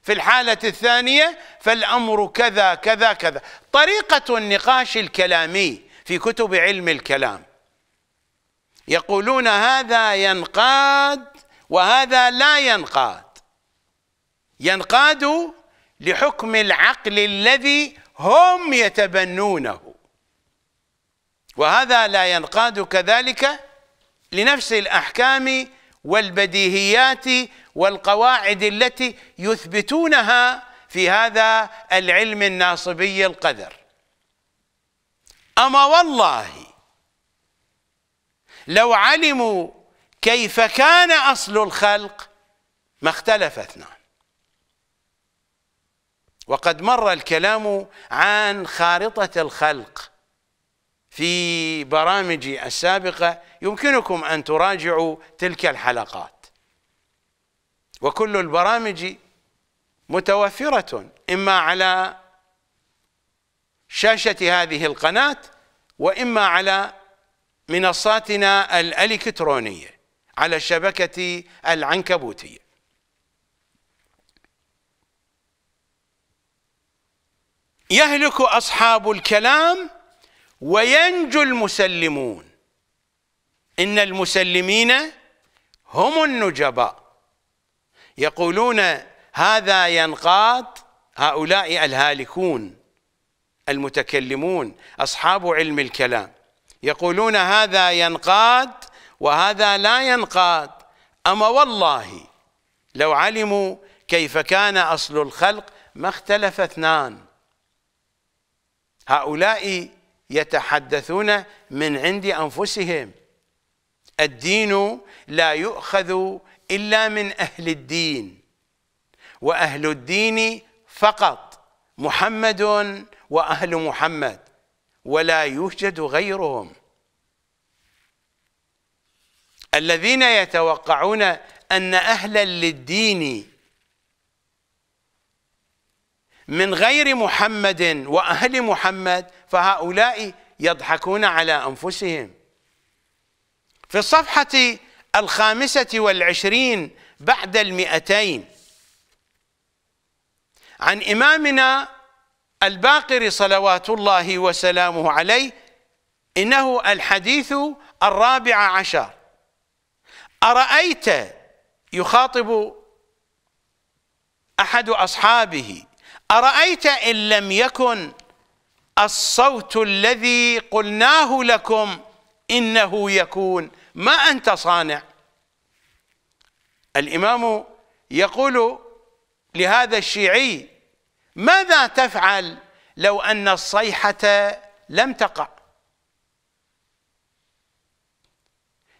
في الحاله الثانيه فالامر كذا كذا كذا طريقه النقاش الكلامي في كتب علم الكلام يقولون هذا ينقاد وهذا لا ينقاد ينقاد لحكم العقل الذي هم يتبنونه وهذا لا ينقاد كذلك لنفس الأحكام والبديهيات والقواعد التي يثبتونها في هذا العلم الناصبي القدر أما والله لو علموا كيف كان أصل الخلق ما اختلف اثنان وقد مر الكلام عن خارطة الخلق في برامجي السابقة يمكنكم أن تراجعوا تلك الحلقات وكل البرامج متوفرة إما على شاشة هذه القناة وإما على منصاتنا الإلكترونية على الشبكة العنكبوتية يهلك أصحاب الكلام وينجو المسلمون إن المسلمين هم النجباء يقولون هذا ينقاد هؤلاء الهالكون المتكلمون أصحاب علم الكلام يقولون هذا ينقاد وهذا لا ينقاد أما والله لو علموا كيف كان أصل الخلق ما اختلف اثنان هؤلاء يتحدثون من عند أنفسهم الدين لا يؤخذ إلا من أهل الدين وأهل الدين فقط محمد وأهل محمد ولا يوجد غيرهم الذين يتوقعون أن أهلا للدين من غير محمد وأهل محمد فهؤلاء يضحكون على أنفسهم في الصفحة الخامسة والعشرين بعد المئتين عن إمامنا الباقر صلوات الله وسلامه عليه إنه الحديث الرابع عشر أرأيت يخاطب أحد أصحابه أرأيت إن لم يكن الصوت الذي قلناه لكم إنه يكون ما أنت صانع الإمام يقول لهذا الشيعي ماذا تفعل لو أن الصيحة لم تقع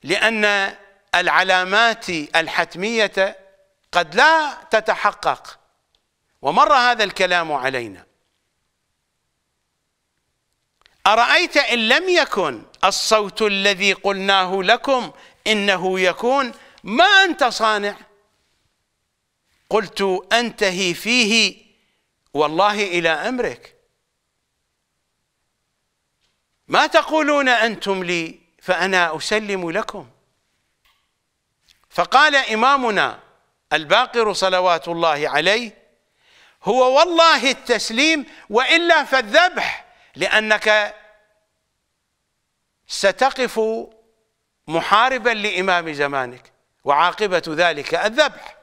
لأن العلامات الحتمية قد لا تتحقق ومر هذا الكلام علينا أرأيت إن لم يكن الصوت الذي قلناه لكم إنه يكون ما أنت صانع قلت أنتهي فيه والله إلى أمرك ما تقولون أنتم لي فأنا أسلم لكم فقال إمامنا الباقر صلوات الله عليه هو والله التسليم وإلا فالذبح لأنك ستقف محاربا لإمام زمانك وعاقبة ذلك الذبح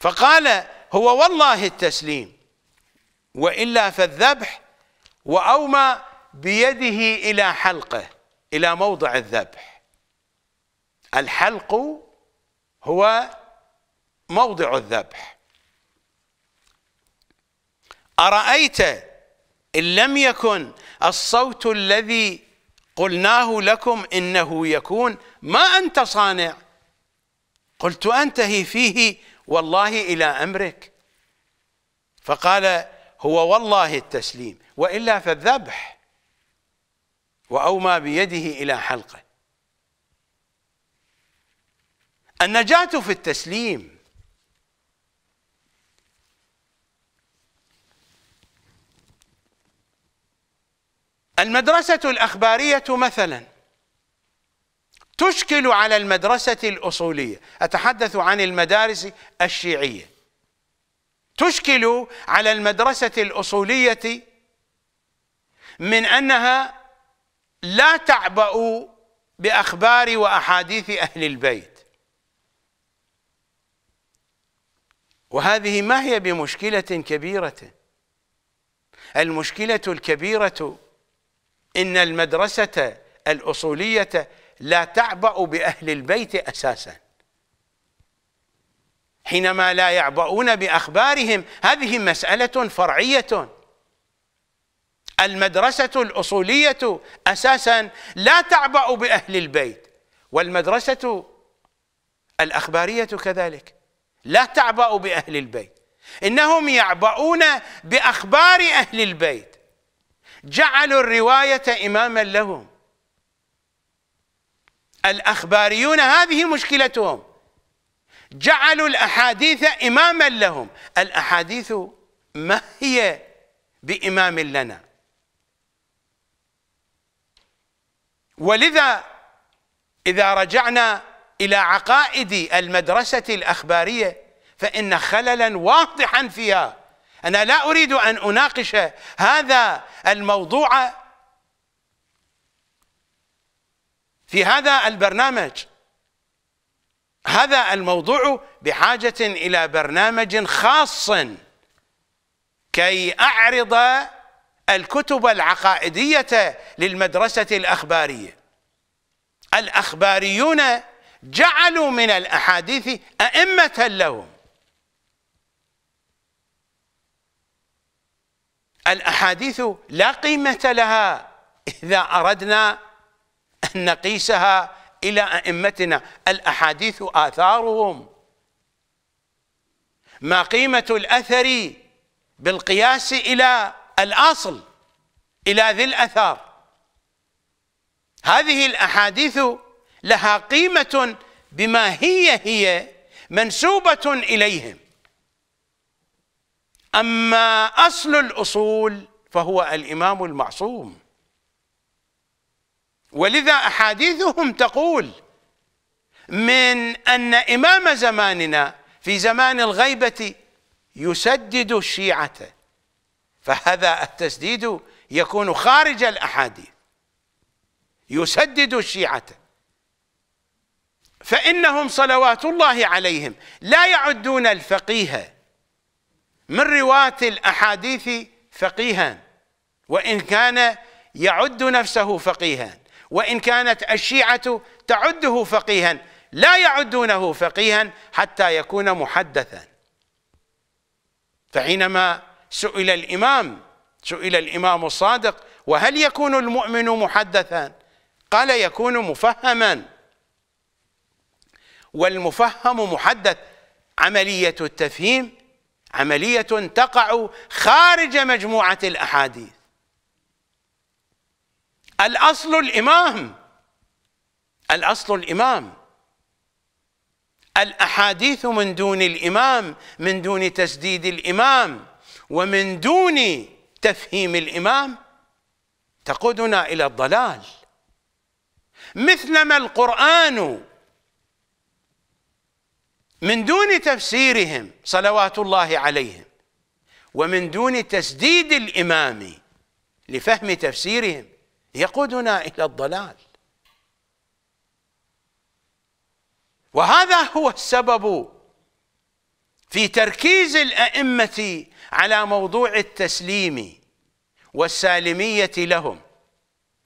فقال هو والله التسليم وإلا فالذبح وأومى بيده إلى حلقه إلى موضع الذبح الحلق هو موضع الذبح أرأيت إن لم يكن الصوت الذي قلناه لكم إنه يكون ما أنت صانع قلت أنتهي فيه والله إلى أمرك فقال هو والله التسليم وإلا فالذبح وأومى بيده إلى حلقه النجاة في التسليم المدرسة الأخبارية مثلاً تشكل على المدرسة الأصولية أتحدث عن المدارس الشيعية تشكل على المدرسة الأصولية من أنها لا تعبأ بأخبار وأحاديث أهل البيت وهذه ما هي بمشكلة كبيرة المشكلة الكبيرة إن المدرسة الأصولية لا تعبأ بأهل البيت أساسا حينما لا يعبؤون بأخبارهم هذه مسألة فرعية المدرسة الأصولية أساسا لا تعبأ بأهل البيت والمدرسة الأخبارية كذلك لا تعبأ بأهل البيت إنهم يعبؤون بأخبار أهل البيت جعلوا الرواية إماما لهم الأخباريون هذه مشكلتهم جعلوا الأحاديث إماما لهم الأحاديث ما هي بإمام لنا ولذا إذا رجعنا إلى عقائد المدرسة الأخبارية فإن خللا واضحا فيها أنا لا أريد أن أناقش هذا الموضوع في هذا البرنامج هذا الموضوع بحاجة إلى برنامج خاص كي أعرض الكتب العقائدية للمدرسة الأخبارية الأخباريون جعلوا من الأحاديث أئمة لهم الأحاديث لا قيمة لها إذا أردنا أن نقيسها إلى أئمتنا الأحاديث آثارهم ما قيمة الأثر بالقياس إلى الأصل إلى ذي الأثار هذه الأحاديث لها قيمة بما هي هي منسوبة إليهم أما أصل الأصول فهو الإمام المعصوم ولذا أحاديثهم تقول من أن إمام زماننا في زمان الغيبة يسدد الشيعة فهذا التسديد يكون خارج الأحاديث يسدد الشيعة فإنهم صلوات الله عليهم لا يعدون الفقيه من رواة الأحاديث فقيها وإن كان يعد نفسه فقيها وإن كانت الشيعة تعده فقيها لا يعدونه فقيها حتى يكون محدثا فحينما سئل الإمام سئل الإمام الصادق وهل يكون المؤمن محدثا قال يكون مفهما والمفهم محدث عملية التفهيم عملية تقع خارج مجموعة الأحاديث الأصل الإمام الأصل الإمام الأحاديث من دون الإمام من دون تسديد الإمام ومن دون تفهيم الإمام تقودنا إلى الضلال مثلما القرآن من دون تفسيرهم صلوات الله عليهم ومن دون تسديد الإمام لفهم تفسيرهم يقودنا إلى الضلال وهذا هو السبب في تركيز الأئمة على موضوع التسليم والسالمية لهم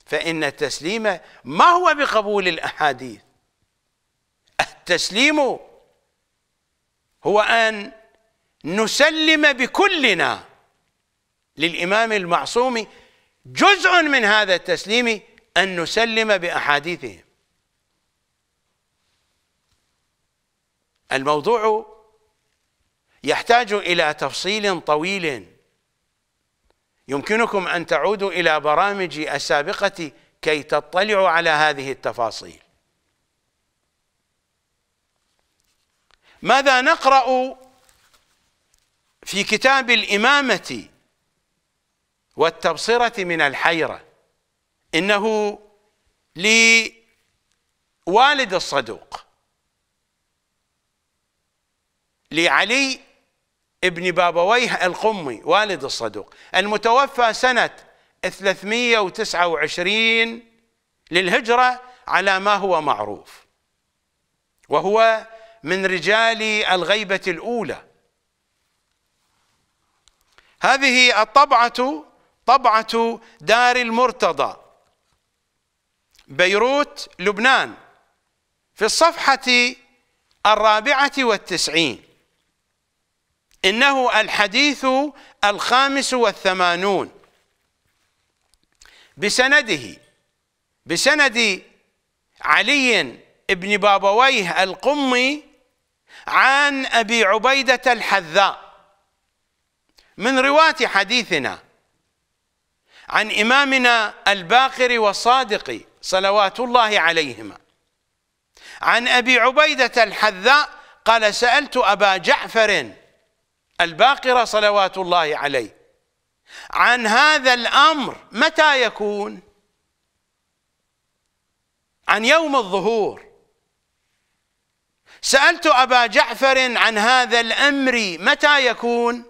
فإن التسليم ما هو بقبول الأحاديث التسليم هو أن نسلم بكلنا للإمام المعصوم جزء من هذا التسليم أن نسلم بأحاديثهم الموضوع يحتاج إلى تفصيل طويل يمكنكم أن تعودوا إلى برامجي السابقة كي تطلعوا على هذه التفاصيل ماذا نقرأ في كتاب الإمامة والتبصرة من الحيرة إنه لوالد الصدوق لعلي ابن بابويه القمي والد الصدوق المتوفى سنة 329 للهجرة على ما هو معروف وهو من رجال الغيبة الأولى هذه الطبعة طبعة دار المرتضى بيروت لبنان في الصفحة الرابعة والتسعين إنه الحديث الخامس والثمانون بسنده بسند علي بن بابويه القمي عن أبي عبيدة الحذاء من رواة حديثنا عن إمامنا الباقر والصادق صلوات الله عليهما عن أبي عبيدة الحذاء قال سألت أبا جعفر الباقر صلوات الله عليه عن هذا الأمر متى يكون عن يوم الظهور سألت أبا جعفر عن هذا الأمر متى يكون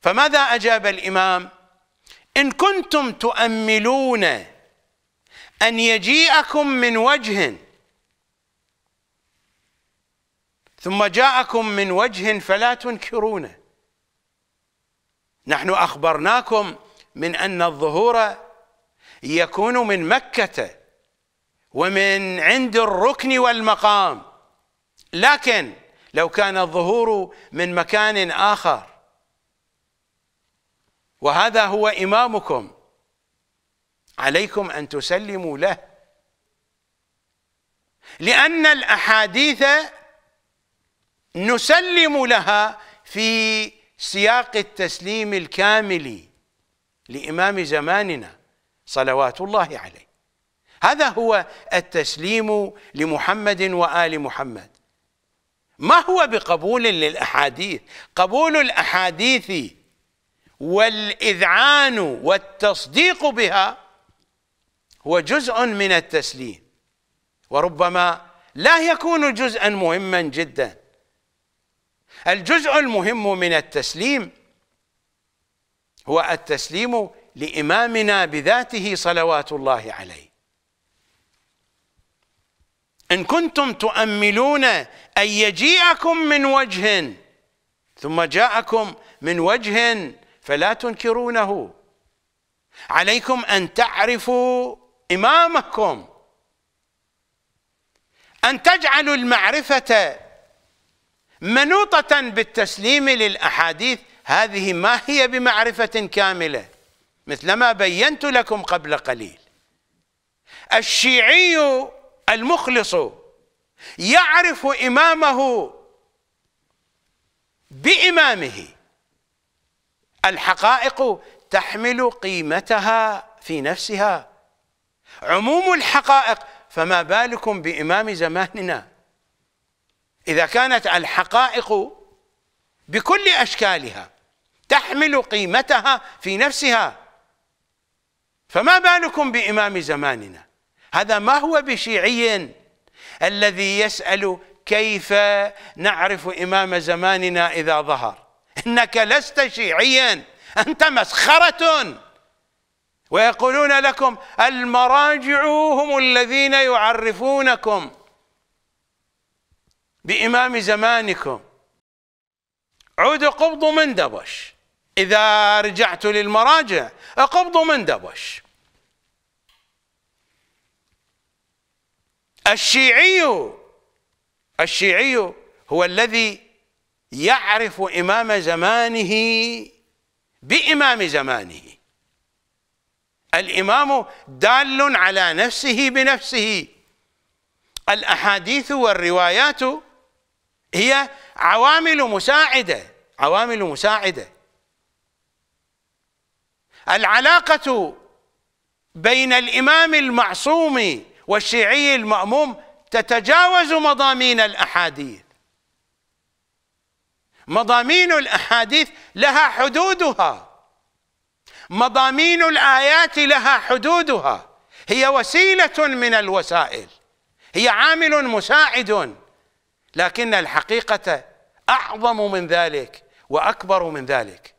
فماذا أجاب الإمام إن كنتم تؤملون أن يجيئكم من وجه ثم جاءكم من وجه فلا تنكرونه نحن أخبرناكم من أن الظهور يكون من مكة ومن عند الركن والمقام لكن لو كان الظهور من مكان آخر وهذا هو إمامكم عليكم أن تسلموا له لأن الأحاديث نسلم لها في سياق التسليم الكامل لإمام زماننا صلوات الله عليه هذا هو التسليم لمحمد وآل محمد ما هو بقبول للأحاديث قبول الأحاديث والإذعان والتصديق بها هو جزء من التسليم وربما لا يكون جزءا مهما جدا الجزء المهم من التسليم هو التسليم لإمامنا بذاته صلوات الله عليه إن كنتم تؤملون أن يجيئكم من وجه ثم جاءكم من وجه فلا تنكرونه عليكم أن تعرفوا إمامكم أن تجعلوا المعرفة منوطة بالتسليم للأحاديث هذه ما هي بمعرفة كاملة مثلما بينت لكم قبل قليل الشيعي المخلص يعرف إمامه بإمامه الحقائق تحمل قيمتها في نفسها عموم الحقائق فما بالكم بإمام زماننا إذا كانت الحقائق بكل أشكالها تحمل قيمتها في نفسها فما بالكم بإمام زماننا هذا ما هو بشيعي الذي يسأل كيف نعرف إمام زماننا إذا ظهر انك لست شيعيا انت مسخره ويقولون لكم المراجع هم الذين يعرفونكم بامام زمانكم عود قبض مندبش اذا رجعت للمراجع قبض مندبش الشيعي الشيعي هو الذي يعرف إمام زمانه بإمام زمانه الإمام دال على نفسه بنفسه الأحاديث والروايات هي عوامل مساعدة عوامل مساعدة العلاقة بين الإمام المعصوم والشيعي المأموم تتجاوز مضامين الأحاديث مضامين الاحاديث لها حدودها مضامين الايات لها حدودها هي وسيله من الوسائل هي عامل مساعد لكن الحقيقه اعظم من ذلك واكبر من ذلك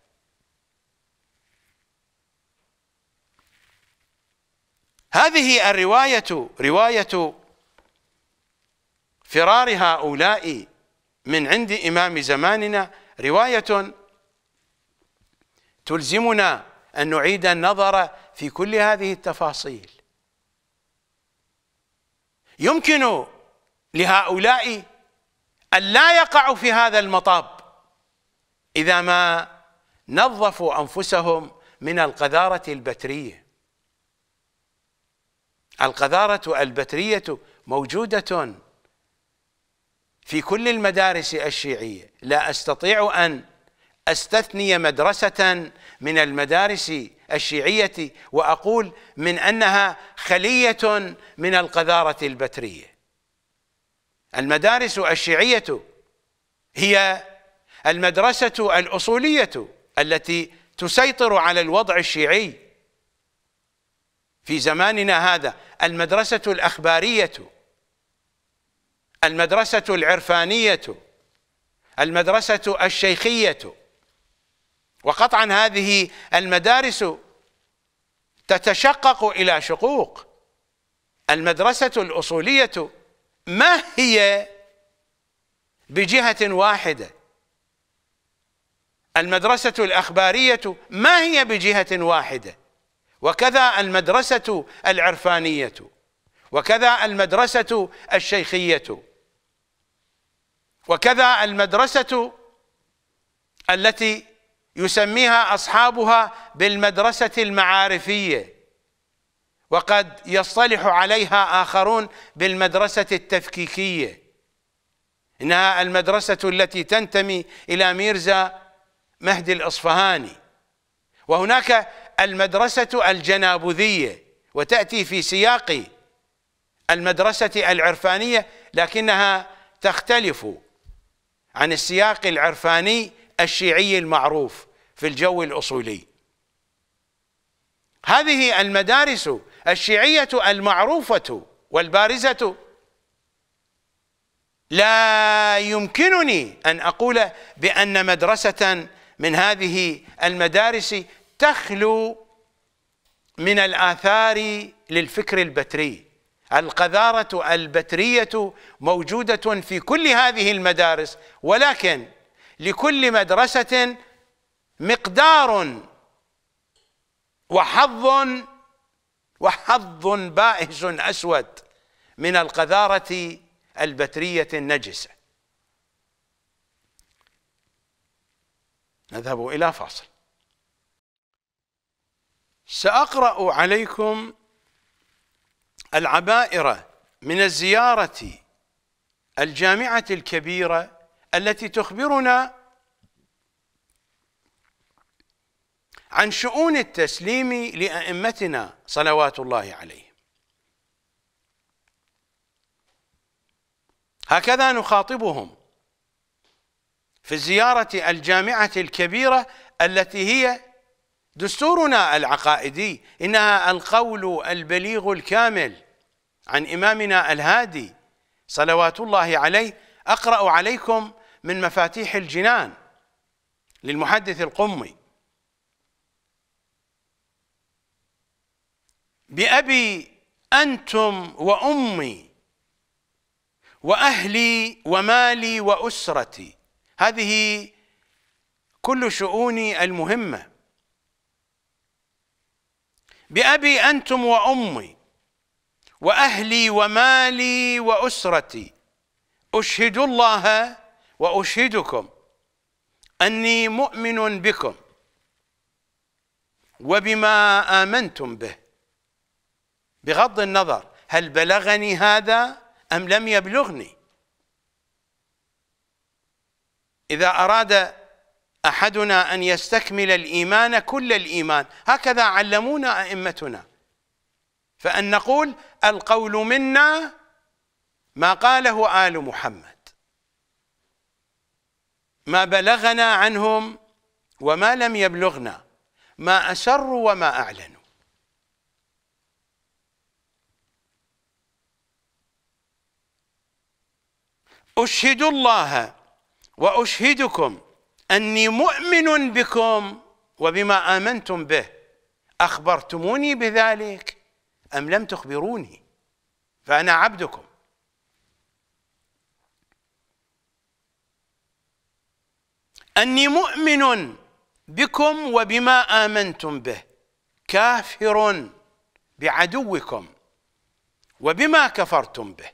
هذه الروايه روايه فرار هؤلاء من عند إمام زماننا رواية تلزمنا أن نعيد النظر في كل هذه التفاصيل يمكن لهؤلاء أن لا يقعوا في هذا المطاب إذا ما نظفوا أنفسهم من القذارة البترية القذارة البترية موجودة في كل المدارس الشيعية لا أستطيع أن أستثني مدرسة من المدارس الشيعية وأقول من أنها خلية من القذارة البترية المدارس الشيعية هي المدرسة الأصولية التي تسيطر على الوضع الشيعي في زماننا هذا المدرسة الأخبارية المدرسة العرفانية المدرسة الشيخية وقطعا هذه المدارس تتشقق إلى شقوق المدرسة الأصولية ما هي بجهة واحدة المدرسة الأخبارية ما هي بجهة واحدة وكذا المدرسة العرفانية وكذا المدرسة الشيخية وكذا المدرسة التي يسميها أصحابها بالمدرسة المعارفية وقد يصطلح عليها آخرون بالمدرسة التفكيكية إنها المدرسة التي تنتمي إلى ميرزا مهدي الأصفهاني وهناك المدرسة الجنابذية وتأتي في سياق المدرسة العرفانية لكنها تختلف عن السياق العرفاني الشيعي المعروف في الجو الاصولي هذه المدارس الشيعيه المعروفه والبارزه لا يمكنني ان اقول بان مدرسه من هذه المدارس تخلو من الاثار للفكر البتري القذارة البترية موجودة في كل هذه المدارس ولكن لكل مدرسة مقدار وحظ وحظ بائس أسود من القذارة البترية النجسة نذهب إلى فاصل سأقرأ عليكم العبائر من الزيارة الجامعة الكبيرة التي تخبرنا عن شؤون التسليم لأئمتنا صلوات الله عليهم هكذا نخاطبهم في الزيارة الجامعة الكبيرة التي هي دستورنا العقائدي إنها القول البليغ الكامل عن إمامنا الهادي صلوات الله عليه أقرأ عليكم من مفاتيح الجنان للمحدث القمي بأبي أنتم وأمي وأهلي ومالي وأسرتي هذه كل شؤوني المهمة بأبي أنتم وأمي واهلي ومالي واسرتي اشهد الله واشهدكم اني مؤمن بكم وبما امنتم به بغض النظر هل بلغني هذا ام لم يبلغني اذا اراد احدنا ان يستكمل الايمان كل الايمان هكذا علمونا ائمتنا فأن نقول القول منا ما قاله آل محمد ما بلغنا عنهم وما لم يبلغنا ما أسروا وما أعلنوا أشهد الله وأشهدكم أني مؤمن بكم وبما آمنتم به أخبرتموني بذلك أم لم تخبروني فأنا عبدكم أني مؤمن بكم وبما آمنتم به كافر بعدوكم وبما كفرتم به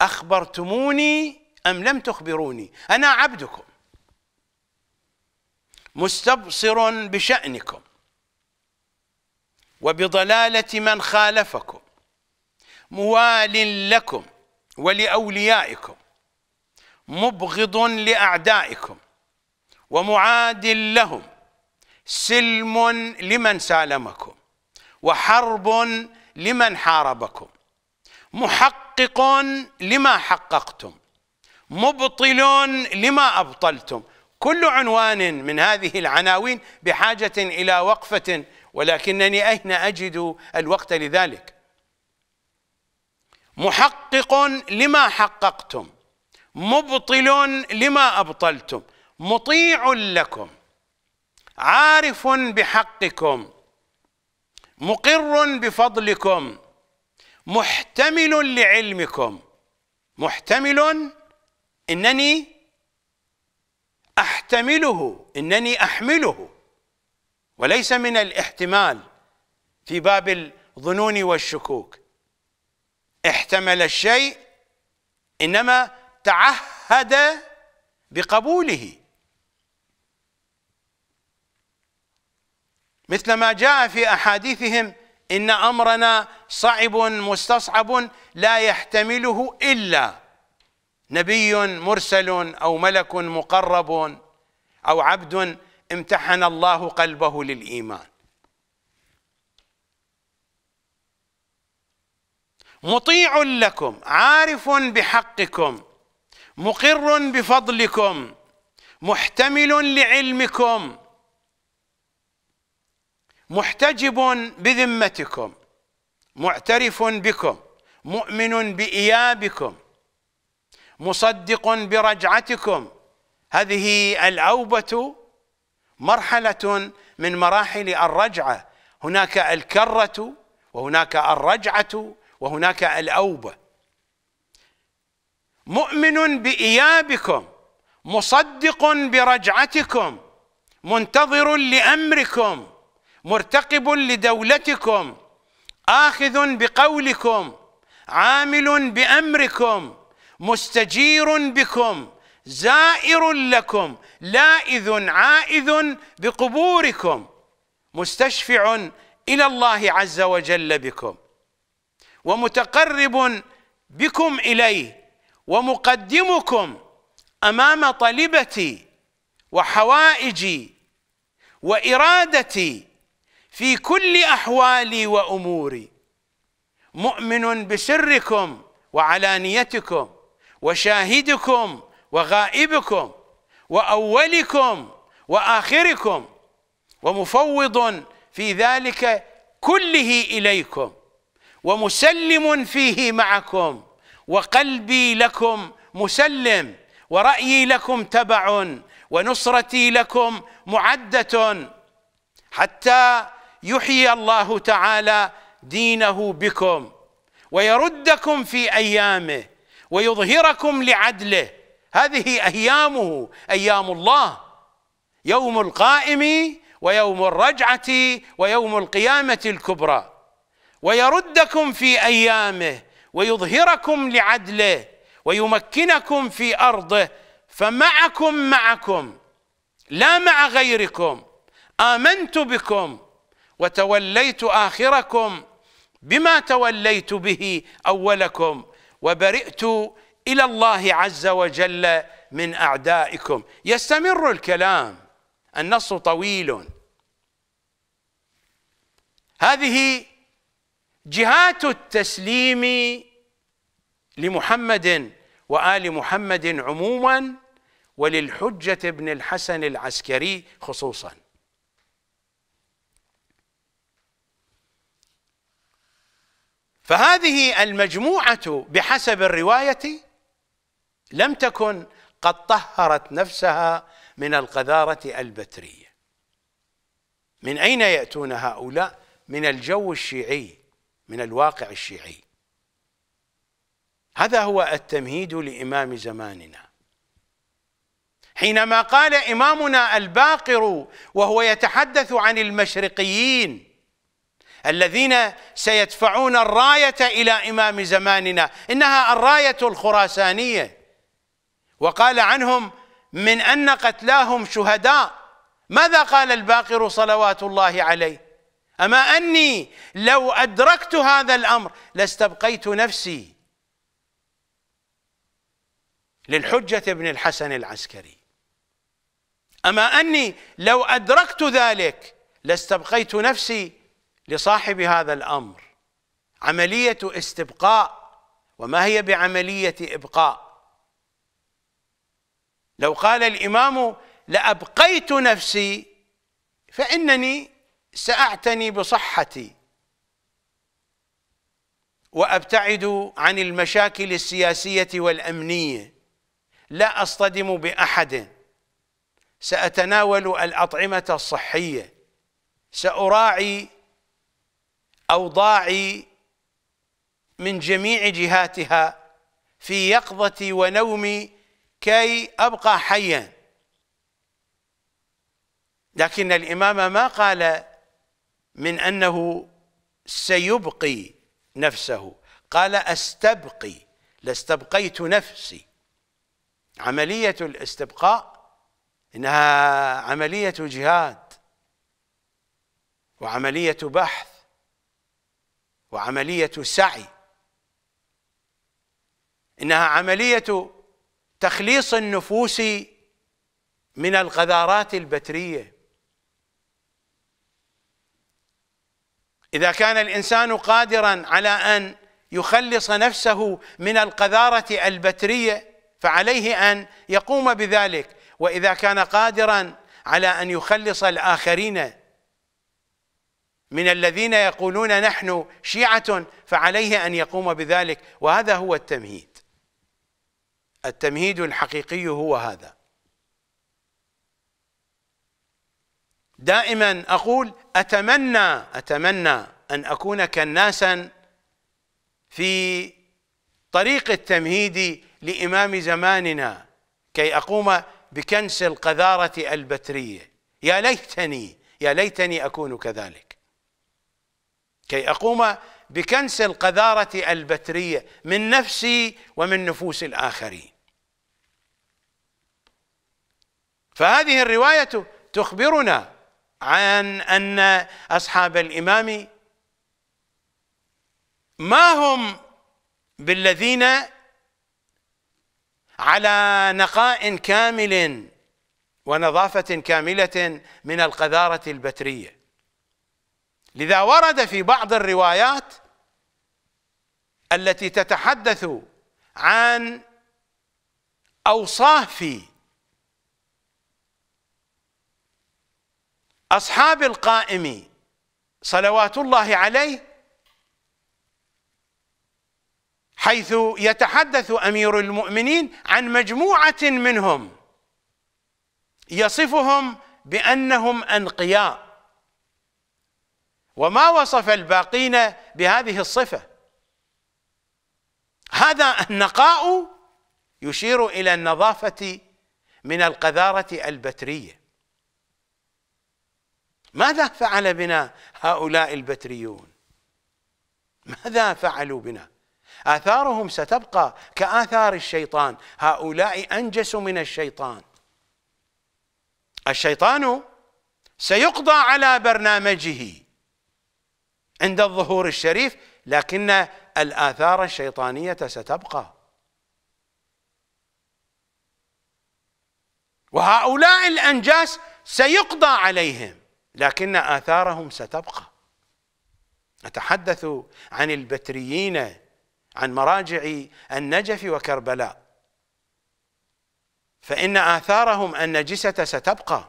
أخبرتموني أم لم تخبروني أنا عبدكم مستبصر بشأنكم وبضلالة من خالفكم موال لكم ولأوليائكم مبغض لأعدائكم ومعاد لهم سلم لمن سالمكم وحرب لمن حاربكم محقق لما حققتم مبطل لما أبطلتم كل عنوان من هذه العناوين بحاجة إلى وقفة ولكنني أين أجد الوقت لذلك محقق لما حققتم مبطل لما أبطلتم مطيع لكم عارف بحقكم مقر بفضلكم محتمل لعلمكم محتمل انني احتمله انني احمله وليس من الاحتمال في باب الظنون والشكوك احتمل الشيء انما تعهد بقبوله مثل ما جاء في احاديثهم ان امرنا صعب مستصعب لا يحتمله الا نبي مرسل او ملك مقرب او عبد امتحن الله قلبه للايمان مطيع لكم عارف بحقكم مقر بفضلكم محتمل لعلمكم محتجب بذمتكم معترف بكم مؤمن بايابكم مصدق برجعتكم هذه الاوبه مرحلة من مراحل الرجعة هناك الكرة وهناك الرجعة وهناك الأوبة مؤمن بإيابكم مصدق برجعتكم منتظر لأمركم مرتقب لدولتكم آخذ بقولكم عامل بأمركم مستجير بكم زائر لكم لائذ عائذ بقبوركم مستشفع الى الله عز وجل بكم ومتقرب بكم اليه ومقدمكم امام طلبتي وحوائجي وارادتي في كل احوالي واموري مؤمن بسركم وعلانيتكم وشاهدكم وغائبكم واولكم واخركم ومفوض في ذلك كله اليكم ومسلم فيه معكم وقلبي لكم مسلم ورأيي لكم تبع ونصرتي لكم معدة حتى يحيي الله تعالى دينه بكم ويردكم في أيامه ويظهركم لعدله هذه ايامه ايام الله يوم القائم ويوم الرجعه ويوم القيامه الكبرى ويردكم في ايامه ويظهركم لعدله ويمكنكم في ارضه فمعكم معكم لا مع غيركم امنت بكم وتوليت اخركم بما توليت به اولكم وبرئت إلى الله عز وجل من أعدائكم يستمر الكلام النص طويل هذه جهات التسليم لمحمد وآل محمد عموما وللحجة بن الحسن العسكري خصوصا فهذه المجموعة بحسب الرواية لم تكن قد طهرت نفسها من القذارة البترية من أين يأتون هؤلاء؟ من الجو الشيعي من الواقع الشيعي هذا هو التمهيد لإمام زماننا حينما قال إمامنا الباقر وهو يتحدث عن المشرقيين الذين سيدفعون الراية إلى إمام زماننا إنها الراية الخراسانية وقال عنهم من أن قتلاهم شهداء ماذا قال الباقر صلوات الله عليه أما أني لو أدركت هذا الأمر لاستبقيت نفسي للحجة بن الحسن العسكري أما أني لو أدركت ذلك لاستبقيت نفسي لصاحب هذا الأمر عملية استبقاء وما هي بعملية إبقاء لو قال الإمام لأبقيت نفسي فإنني سأعتني بصحتي وأبتعد عن المشاكل السياسية والأمنية لا أصطدم بأحد سأتناول الأطعمة الصحية سأراعي أوضاعي من جميع جهاتها في يقظتي ونومي كي أبقى حيا لكن الإمام ما قال من أنه سيبقي نفسه قال أستبقي لاستبقيت نفسي عملية الاستبقاء إنها عملية جهاد وعملية بحث وعملية سعي إنها عملية تخليص النفوس من الغذارات البتريه اذا كان الانسان قادرا على ان يخلص نفسه من القذاره البتريه فعليه ان يقوم بذلك واذا كان قادرا على ان يخلص الاخرين من الذين يقولون نحن شيعه فعليه ان يقوم بذلك وهذا هو التمهيد التمهيد الحقيقي هو هذا دائما اقول اتمنى اتمنى ان اكون كناسا في طريق التمهيد لامام زماننا كي اقوم بكنس القذاره البتريه يا ليتني يا ليتني اكون كذلك كي اقوم بكنس القذاره البتريه من نفسي ومن نفوس الاخرين فهذه الرواية تخبرنا عن أن أصحاب الإمام ما هم بالذين على نقاء كامل ونظافة كاملة من القذارة البترية لذا ورد في بعض الروايات التي تتحدث عن أوصاف أصحاب القائم صلوات الله عليه حيث يتحدث أمير المؤمنين عن مجموعة منهم يصفهم بأنهم أنقياء وما وصف الباقين بهذه الصفة هذا النقاء يشير إلى النظافة من القذارة البترية ماذا فعل بنا هؤلاء البتريون ماذا فعلوا بنا آثارهم ستبقى كآثار الشيطان هؤلاء أنجس من الشيطان الشيطان سيقضى على برنامجه عند الظهور الشريف لكن الآثار الشيطانية ستبقى وهؤلاء الأنجاس سيقضى عليهم لكن آثارهم ستبقى أتحدث عن البتريين عن مراجع النجف وكربلاء فإن آثارهم النجسة ستبقى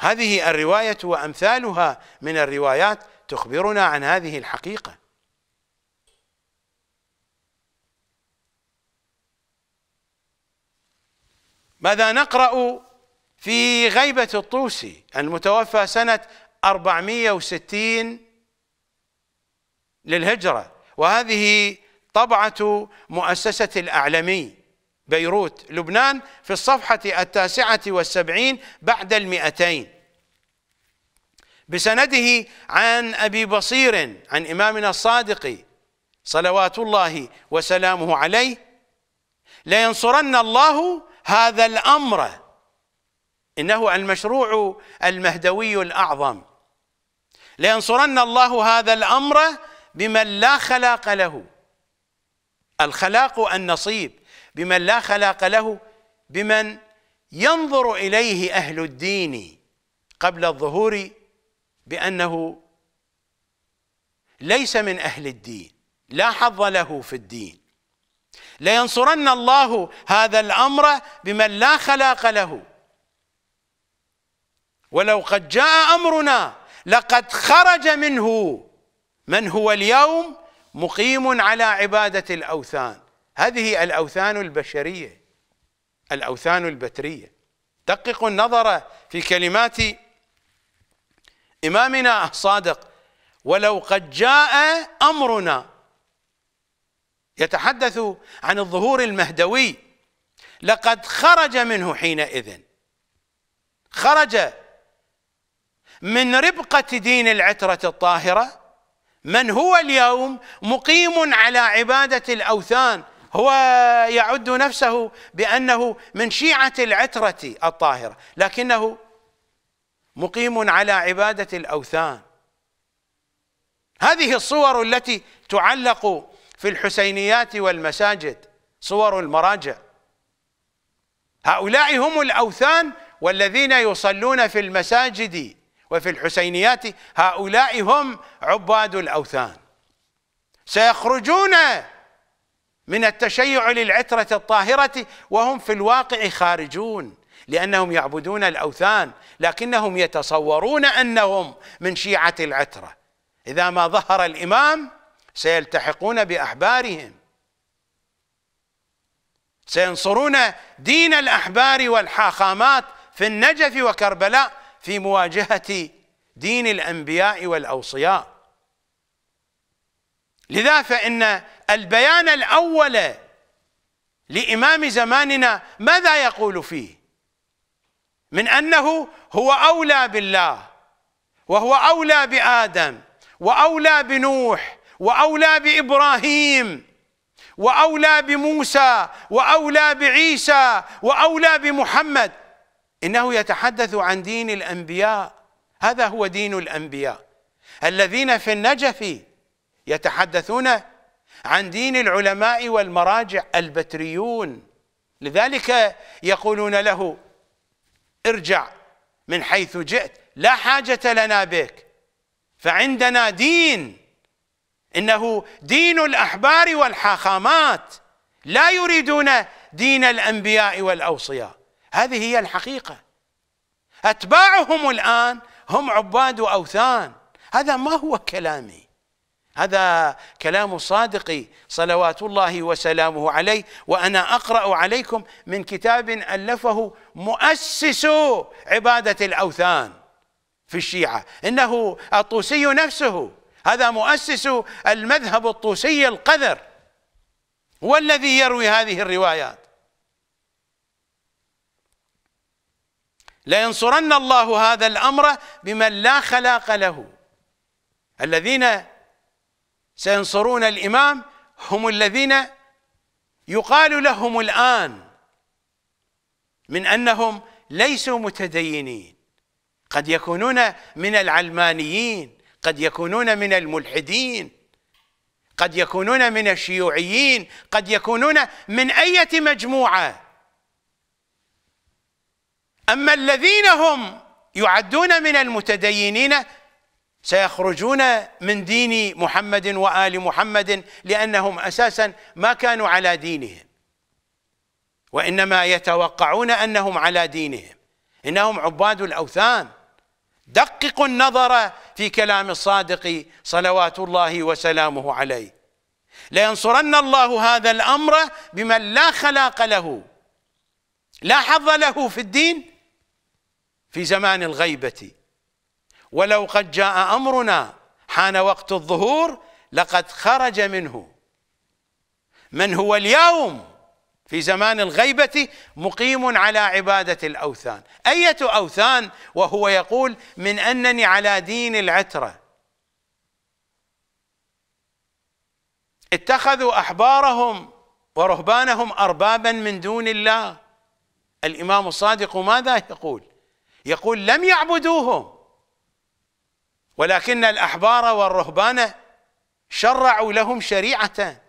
هذه الرواية وأمثالها من الروايات تخبرنا عن هذه الحقيقة ماذا نقرأ في غيبة الطوسي المتوفى سنة 460 للهجرة وهذه طبعة مؤسسة الأعلمي بيروت لبنان في الصفحة التاسعة والسبعين بعد المئتين بسنده عن أبي بصير عن إمامنا الصادق صلوات الله وسلامه عليه لينصرن الله هذا الأمر إنه المشروع المهدوي الأعظم لينصرن الله هذا الأمر بمن لا خلاق له الخلاق النصيب بمن لا خلاق له بمن ينظر إليه أهل الدين قبل الظهور بأنه ليس من أهل الدين لا حظ له في الدين لينصرن الله هذا الأمر بمن لا خلاق له ولو قد جاء أمرنا لقد خرج منه من هو اليوم مقيم على عبادة الأوثان هذه الأوثان البشرية الأوثان البترية دققوا النظر في كلمات إمامنا الصادق ولو قد جاء أمرنا يتحدث عن الظهور المهدوي لقد خرج منه حينئذ خرج من ربقة دين العترة الطاهرة من هو اليوم مقيم على عبادة الأوثان هو يعد نفسه بأنه من شيعة العترة الطاهرة لكنه مقيم على عبادة الأوثان هذه الصور التي تعلق في الحسينيات والمساجد صور المراجع هؤلاء هم الأوثان والذين يصلون في المساجد وفي الحسينيات هؤلاء هم عباد الأوثان سيخرجون من التشيع للعترة الطاهرة وهم في الواقع خارجون لأنهم يعبدون الأوثان لكنهم يتصورون أنهم من شيعة العترة إذا ما ظهر الإمام سيلتحقون بأحبارهم سينصرون دين الأحبار والحاخامات في النجف وكربلاء في مواجهة دين الأنبياء والأوصياء لذا فإن البيان الأول لإمام زماننا ماذا يقول فيه من أنه هو أولى بالله وهو أولى بآدم وأولى بنوح وأولى بإبراهيم وأولى بموسى وأولى بعيسى وأولى بمحمد انه يتحدث عن دين الانبياء هذا هو دين الانبياء الذين في النجف يتحدثون عن دين العلماء والمراجع البتريون لذلك يقولون له ارجع من حيث جئت لا حاجة لنا بك فعندنا دين إنه دين الأحبار والحاخامات لا يريدون دين الأنبياء والأوصياء هذه هي الحقيقة أتباعهم الآن هم عباد أوثان هذا ما هو كلامي هذا كلام الصادق صلوات الله وسلامه عليه وأنا أقرأ عليكم من كتاب ألفه مؤسس عبادة الأوثان في الشيعة إنه الطوسي نفسه هذا مؤسس المذهب الطوسي القذر والذي يروي هذه الروايات لينصرن الله هذا الأمر بمن لا خلاق له الذين سينصرون الإمام هم الذين يقال لهم الآن من أنهم ليسوا متدينين قد يكونون من العلمانيين قد يكونون من الملحدين قد يكونون من الشيوعيين قد يكونون من أية مجموعة أما الذين هم يعدون من المتدينين سيخرجون من دين محمد وآل محمد لأنهم أساسا ما كانوا على دينهم وإنما يتوقعون أنهم على دينهم إنهم عباد الأوثان دققوا النظر في كلام الصادق صلوات الله وسلامه عليه لينصرن الله هذا الأمر بمن لا خلاق له لا حظ له في الدين في زمان الغيبة ولو قد جاء أمرنا حان وقت الظهور لقد خرج منه من هو اليوم في زمان الغيبة مقيم على عبادة الأوثان أية أوثان وهو يقول من أنني على دين العترة اتخذوا أحبارهم ورهبانهم أربابا من دون الله الإمام الصادق ماذا يقول يقول لم يعبدوهم ولكن الأحبار والرهبان شرعوا لهم شريعة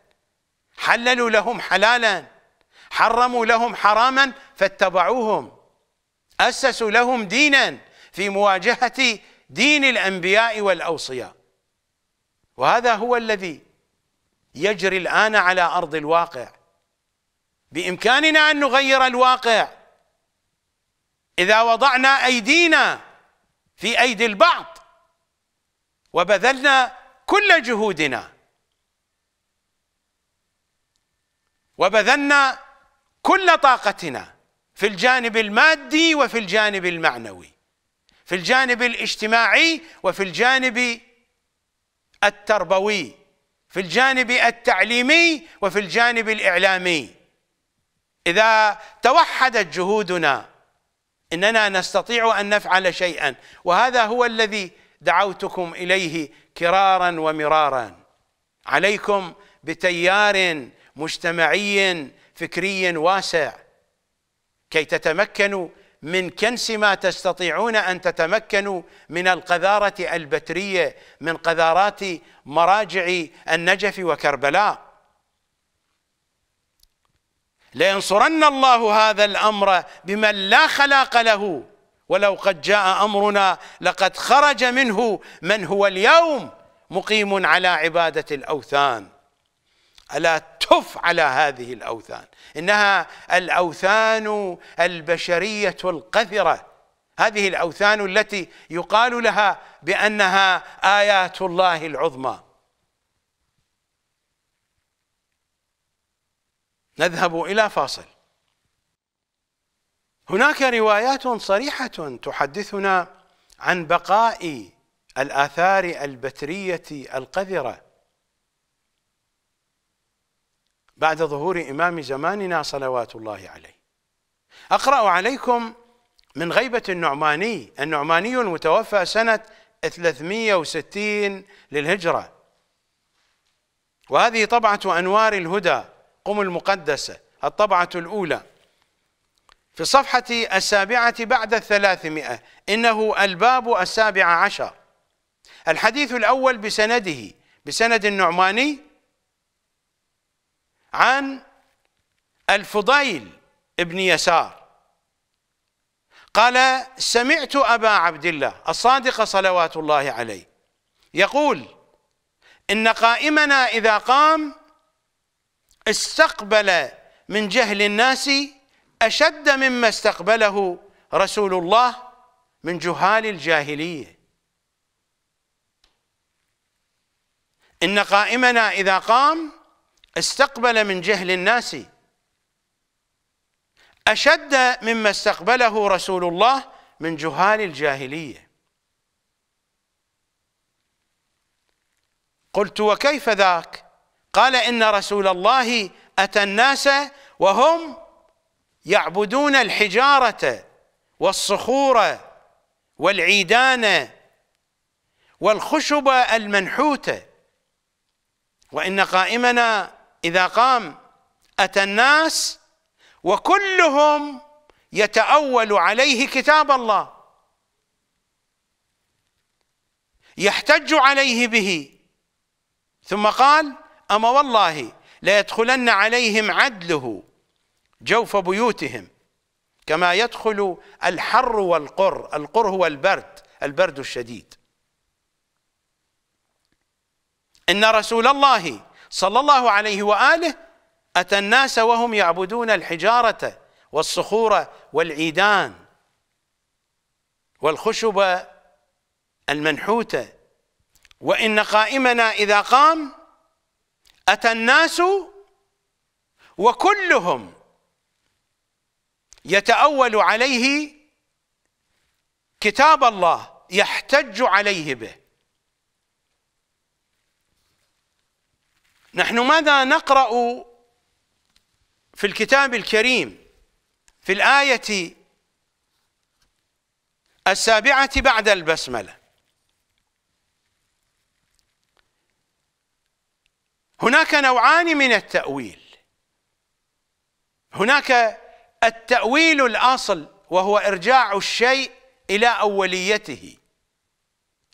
حللوا لهم حلالا حرموا لهم حراما فاتبعوهم أسسوا لهم دينا في مواجهة دين الأنبياء والأوصياء وهذا هو الذي يجري الآن على أرض الواقع بإمكاننا أن نغير الواقع اذا وضعنا ايدينا في ايدي البعض وبذلنا كل جهودنا وبذلنا كل طاقتنا في الجانب المادي وفي الجانب المعنوي في الجانب الاجتماعي وفي الجانب التربوي في الجانب التعليمي وفي الجانب الاعلامي اذا توحدت جهودنا اننا نستطيع ان نفعل شيئا وهذا هو الذي دعوتكم اليه كرارا ومرارا عليكم بتيار مجتمعي فكري واسع كي تتمكنوا من كنس ما تستطيعون ان تتمكنوا من القذاره البتريه من قذارات مراجع النجف وكربلاء لينصرن الله هذا الامر بمن لا خلاق له ولو قد جاء امرنا لقد خرج منه من هو اليوم مقيم على عباده الاوثان الا تف على هذه الاوثان انها الاوثان البشريه القذره هذه الاوثان التي يقال لها بانها ايات الله العظمى نذهب إلى فاصل هناك روايات صريحة تحدثنا عن بقاء الآثار البترية القذرة بعد ظهور إمام زماننا صلوات الله عليه أقرأ عليكم من غيبة النعماني النعماني المتوفى سنة 360 للهجرة وهذه طبعة أنوار الهدى قم المقدسة الطبعة الأولى في الصفحة السابعة بعد الثلاثمائة إنه الباب السابع عشر الحديث الأول بسنده بسند النعماني عن الفضيل ابن يسار قال سمعت أبا عبد الله الصادق صلوات الله عليه يقول إن قائمنا إذا قام استقبل من جهل الناس أشد مما استقبله رسول الله من جهال الجاهلية إن قائمنا إذا قام استقبل من جهل الناس أشد مما استقبله رسول الله من جهال الجاهلية قلت وكيف ذاك؟ قال إن رسول الله أتى الناس وهم يعبدون الحجارة والصخور والعيدان والخشب المنحوتة وإن قائمنا إذا قام أتى الناس وكلهم يتأول عليه كتاب الله يحتج عليه به ثم قال أما والله ليدخلن عليهم عدله جوف بيوتهم كما يدخل الحر والقر القر هو البرد البرد الشديد إن رسول الله صلى الله عليه وآله أتى الناس وهم يعبدون الحجارة والصخور والعيدان والخشب المنحوتة وإن قائمنا إذا قام أتى الناس وكلهم يتأول عليه كتاب الله يحتج عليه به نحن ماذا نقرأ في الكتاب الكريم في الآية السابعة بعد البسملة هناك نوعان من التأويل هناك التأويل الأصل وهو إرجاع الشيء إلى أوليته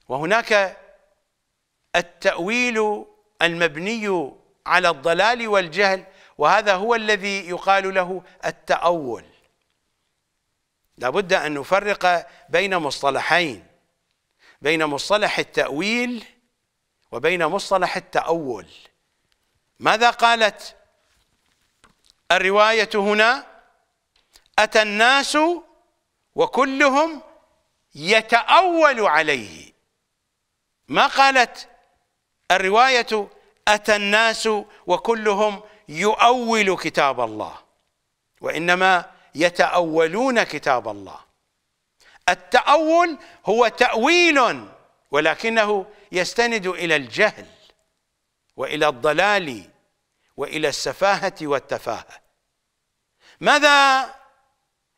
وهناك التأويل المبني على الضلال والجهل وهذا هو الذي يقال له التأول لابد أن نفرق بين مصطلحين بين مصطلح التأويل وبين مصطلح التأول ماذا قالت الرواية هنا أتى الناس وكلهم يتأول عليه ما قالت الرواية أتى الناس وكلهم يؤول كتاب الله وإنما يتأولون كتاب الله التأول هو تأويل ولكنه يستند إلى الجهل والى الضلال والى السفاهه والتفاهه ماذا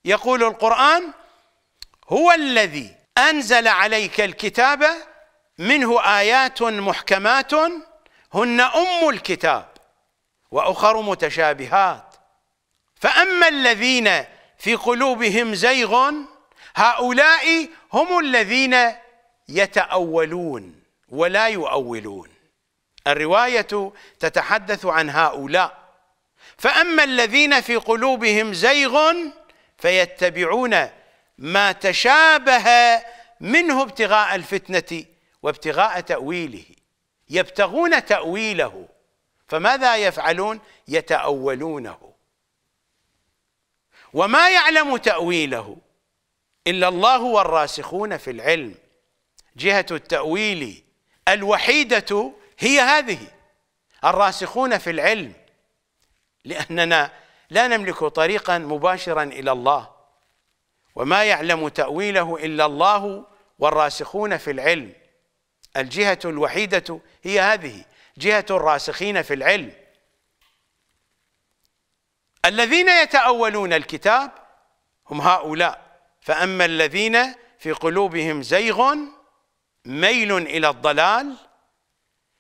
يقول القران هو الذي انزل عليك الكتاب منه ايات محكمات هن ام الكتاب واخر متشابهات فاما الذين في قلوبهم زيغ هؤلاء هم الذين يتاولون ولا يؤولون الروايه تتحدث عن هؤلاء فاما الذين في قلوبهم زيغ فيتبعون ما تشابه منه ابتغاء الفتنه وابتغاء تاويله يبتغون تاويله فماذا يفعلون يتاولونه وما يعلم تاويله الا الله والراسخون في العلم جهه التاويل الوحيده هي هذه الراسخون في العلم لأننا لا نملك طريقا مباشرا إلى الله وما يعلم تأويله إلا الله والراسخون في العلم الجهة الوحيدة هي هذه جهة الراسخين في العلم الذين يتأولون الكتاب هم هؤلاء فأما الذين في قلوبهم زيغ ميل إلى الضلال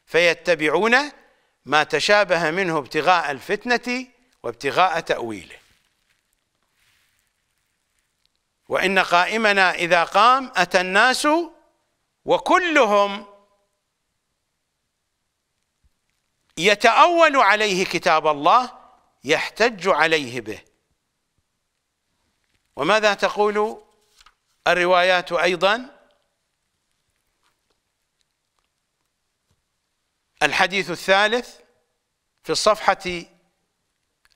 فيتبعون ما تشابه منه ابتغاء الفتنة وابتغاء تأويله وإن قائمنا إذا قام أتى الناس وكلهم يتأول عليه كتاب الله يحتج عليه به وماذا تقول الروايات أيضا الحديث الثالث في الصفحة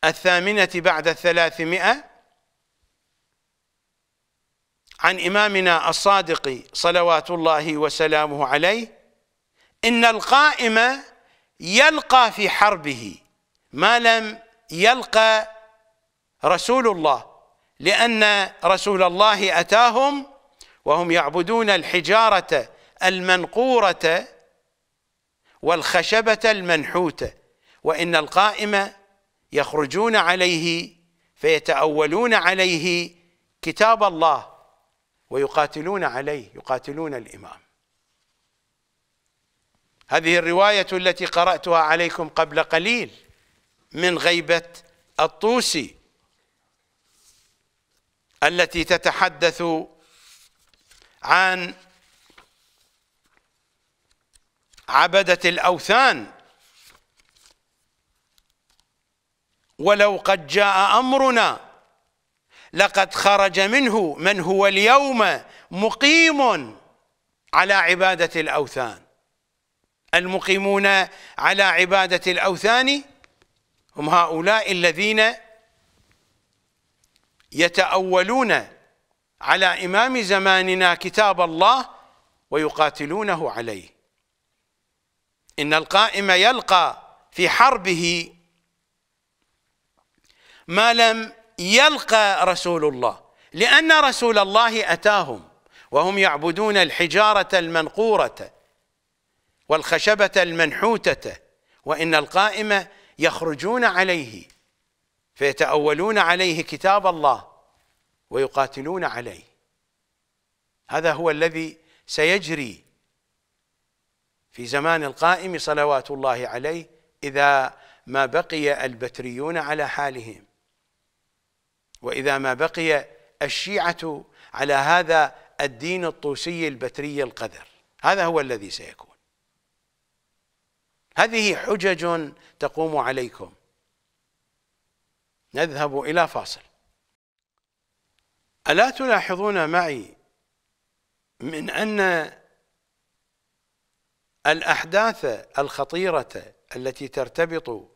الثامنة بعد الثلاثمائة عن إمامنا الصادق صلوات الله وسلامه عليه إن القائم يلقى في حربه ما لم يلقى رسول الله لأن رسول الله أتاهم وهم يعبدون الحجارة المنقورة والخشبة المنحوتة وإن القائم يخرجون عليه فيتأولون عليه كتاب الله ويقاتلون عليه يقاتلون الإمام هذه الرواية التي قرأتها عليكم قبل قليل من غيبة الطوسي التي تتحدث عن عبدة الأوثان ولو قد جاء أمرنا لقد خرج منه من هو اليوم مقيم على عبادة الأوثان المقيمون على عبادة الأوثان هم هؤلاء الذين يتأولون على إمام زماننا كتاب الله ويقاتلونه عليه إن القائم يلقى في حربه ما لم يلقى رسول الله لأن رسول الله أتاهم وهم يعبدون الحجارة المنقورة والخشبة المنحوتة وإن القائم يخرجون عليه فيتأولون عليه كتاب الله ويقاتلون عليه هذا هو الذي سيجري في زمان القائم صلوات الله عليه إذا ما بقي البتريون على حالهم وإذا ما بقي الشيعة على هذا الدين الطوسي البتري القذر هذا هو الذي سيكون هذه حجج تقوم عليكم نذهب إلى فاصل ألا تلاحظون معي من أن الأحداث الخطيرة التي ترتبط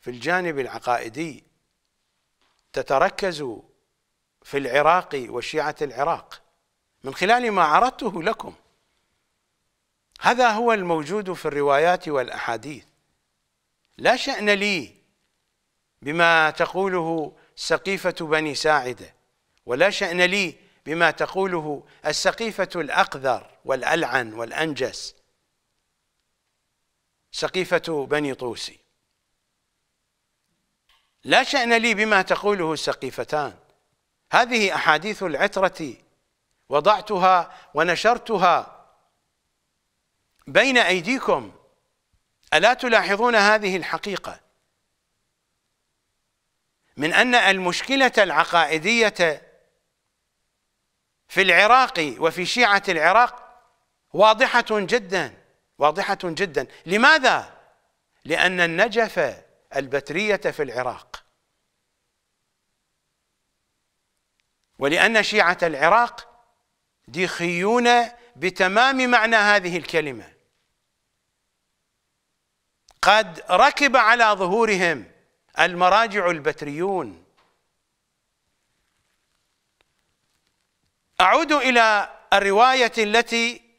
في الجانب العقائدي تتركز في العراق وشيعة العراق من خلال ما عرضته لكم هذا هو الموجود في الروايات والأحاديث لا شأن لي بما تقوله سقيفة بني ساعدة ولا شأن لي بما تقوله السقيفة الأقذر والألعن والأنجس سقيفة بني طوسي لا شأن لي بما تقوله السقيفتان هذه أحاديث العترة وضعتها ونشرتها بين أيديكم ألا تلاحظون هذه الحقيقة من أن المشكلة العقائدية في العراق وفي شيعة العراق واضحة جداً واضحة جدا لماذا؟ لأن النجف البترية في العراق ولأن شيعة العراق ديخيون بتمام معنى هذه الكلمة قد ركب على ظهورهم المراجع البتريون أعود إلى الرواية التي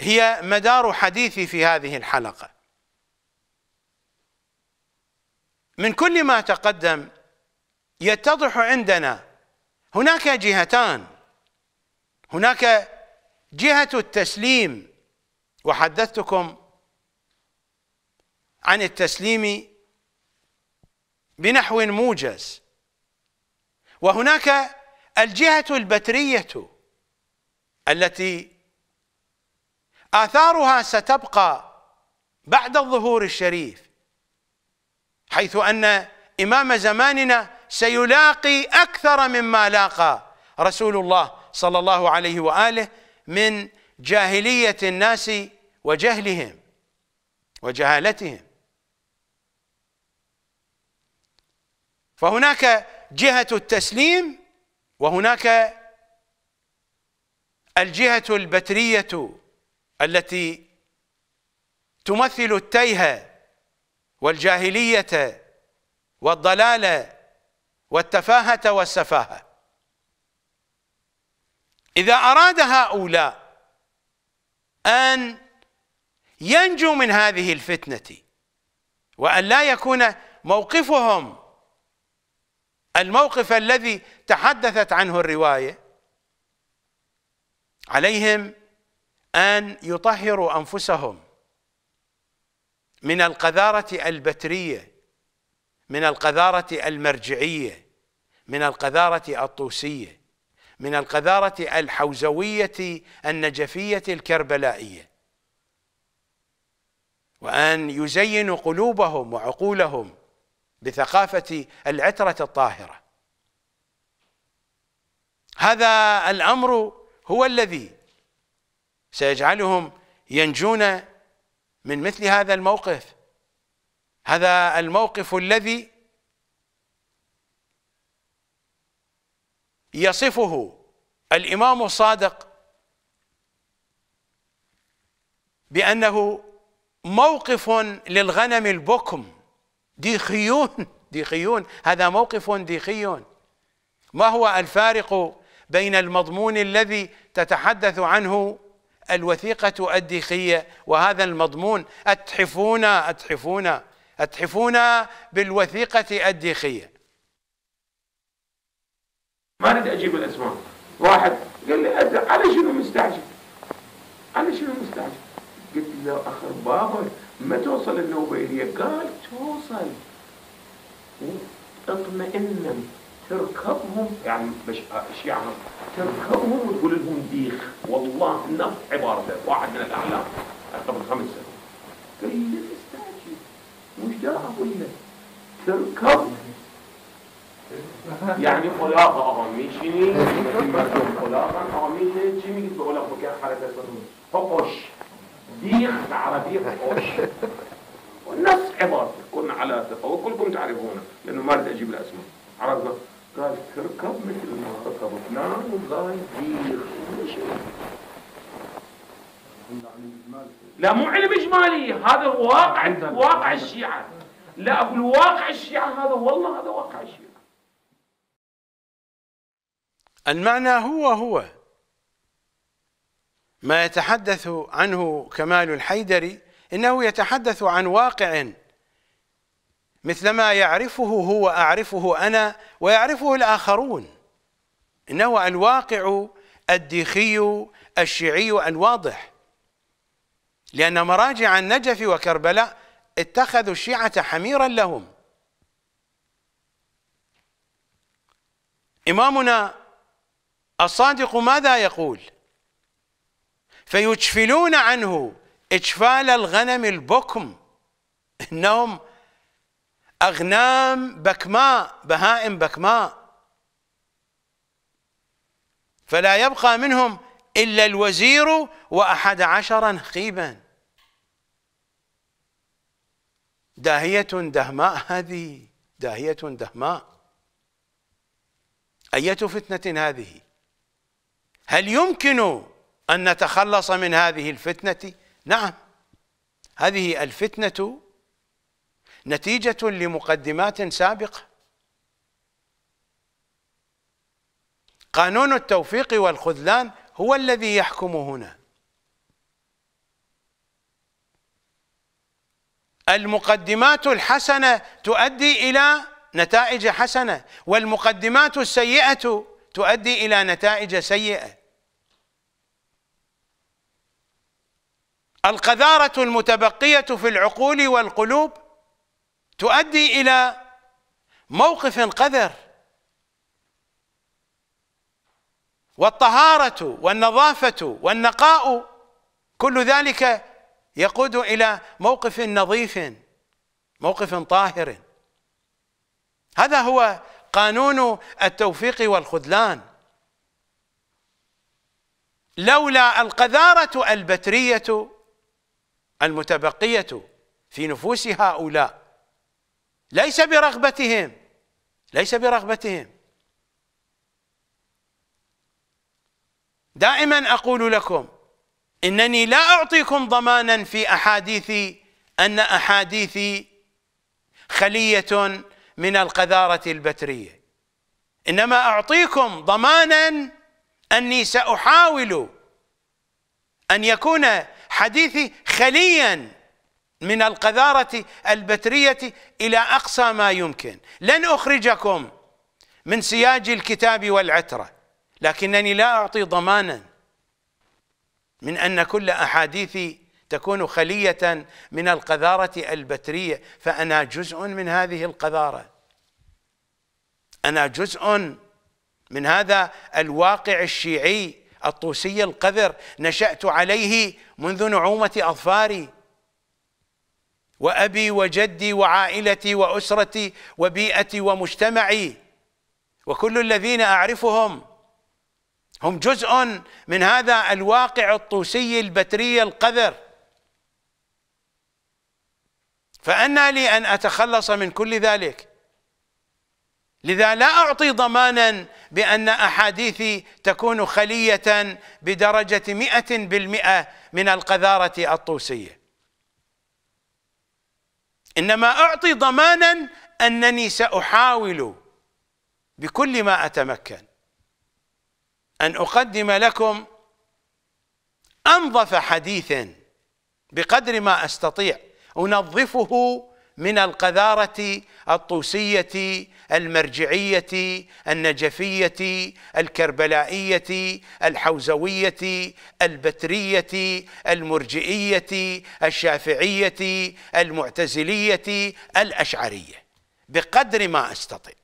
هي مدار حديثي في هذه الحلقة من كل ما تقدم يتضح عندنا هناك جهتان هناك جهة التسليم وحدثتكم عن التسليم بنحو موجز وهناك الجهة البترية التي آثارها ستبقى بعد الظهور الشريف حيث أن إمام زماننا سيلاقي أكثر مما لاقى رسول الله صلى الله عليه وآله من جاهلية الناس وجهلهم وجهالتهم فهناك جهة التسليم وهناك الجهة البترية التي تمثل التيه والجاهلية والضلالة والتفاهة والسفاهة إذا أراد هؤلاء أن ينجوا من هذه الفتنة وأن لا يكون موقفهم الموقف الذي تحدثت عنه الرواية عليهم ان يطهروا انفسهم من القذاره البتريه من القذاره المرجعيه من القذاره الطوسيه من القذاره الحوزويه النجفيه الكربلائيه وان يزينوا قلوبهم وعقولهم بثقافه العتره الطاهره هذا الامر هو الذي سيجعلهم ينجون من مثل هذا الموقف هذا الموقف الذي يصفه الامام الصادق بانه موقف للغنم البكم ديخيون ديخيون هذا موقف ديخي ما هو الفارق بين المضمون الذي تتحدث عنه الوثيقة الديخية وهذا المضمون أتحفونا أتحفونا أتحفونا بالوثيقة الديخية ما أريد أجيب الأسماء واحد قال لي أدري على شنو مستعجل على شنو مستعجل قلت له أخر بابا ما توصل النوبة إلي قال توصل اطمئن تركبهم يعني مش الشيعة يعني؟ تركبهم وتقول لهم ديخ والله نفس عبارته واحد من الاعلام قبل خمس سنين قال لي استعجل مش ده اقول تركب يعني قلاقة أغميشني مرجم قلاقة أغميشني جيمي قلت بقول لك بكاء حركة فقش ديخ بالعربية فقش نفس عبارته كنا على ثقة وكلكم تعرفونه لأنه ما أريد أجيب الأسماء عرفنا قال تركب مثل ما ركبت نعم والله كبير لا مو علم اجمالي هذا واقع واقع الشيعه لا اقول واقع الشيعه هذا والله هذا واقع الشيعه المعنى هو هو ما يتحدث عنه كمال الحيدري انه يتحدث عن واقع مثلما يعرفه هو اعرفه انا ويعرفه الاخرون انه الواقع الديخي الشيعي الواضح لان مراجع النجف وكربلاء اتخذوا الشيعه حميرا لهم امامنا الصادق ماذا يقول فيجفلون عنه اجفال الغنم البكم انهم أغنام بكماء بهائم بكماء فلا يبقى منهم إلا الوزير وأحد عشر نخيبا داهية دهماء هذه داهية دهماء أية فتنة هذه هل يمكن أن نتخلص من هذه الفتنة؟ نعم هذه الفتنة نتيجة لمقدمات سابقة قانون التوفيق والخذلان هو الذي يحكم هنا المقدمات الحسنة تؤدي إلى نتائج حسنة والمقدمات السيئة تؤدي إلى نتائج سيئة القذارة المتبقية في العقول والقلوب تؤدي إلى موقف قذر والطهارة والنظافة والنقاء كل ذلك يقود إلى موقف نظيف موقف طاهر هذا هو قانون التوفيق والخذلان لولا القذارة البترية المتبقية في نفوس هؤلاء ليس برغبتهم ليس برغبتهم دائما اقول لكم انني لا اعطيكم ضمانا في احاديثي ان احاديثي خليه من القذاره البتريه انما اعطيكم ضمانا اني ساحاول ان يكون حديثي خليا من القذارة البترية إلى أقصى ما يمكن لن أخرجكم من سياج الكتاب والعترة لكنني لا أعطي ضمانا من أن كل أحاديثي تكون خلية من القذارة البترية فأنا جزء من هذه القذارة أنا جزء من هذا الواقع الشيعي الطوسي القذر نشأت عليه منذ نعومة أظفاري وأبي وجدي وعائلتي وأسرتي وبيئتي ومجتمعي وكل الذين أعرفهم هم جزء من هذا الواقع الطوسي البتري القذر فأنى لي أن أتخلص من كل ذلك لذا لا أعطي ضمانا بأن أحاديثي تكون خلية بدرجة مئة بالمئة من القذارة الطوسية انما اعطي ضمانا انني ساحاول بكل ما اتمكن ان اقدم لكم انظف حديث بقدر ما استطيع انظفه من القذاره الطوسية المرجعية النجفية الكربلائية الحوزوية البترية المرجئية الشافعية المعتزلية الأشعرية بقدر ما أستطيع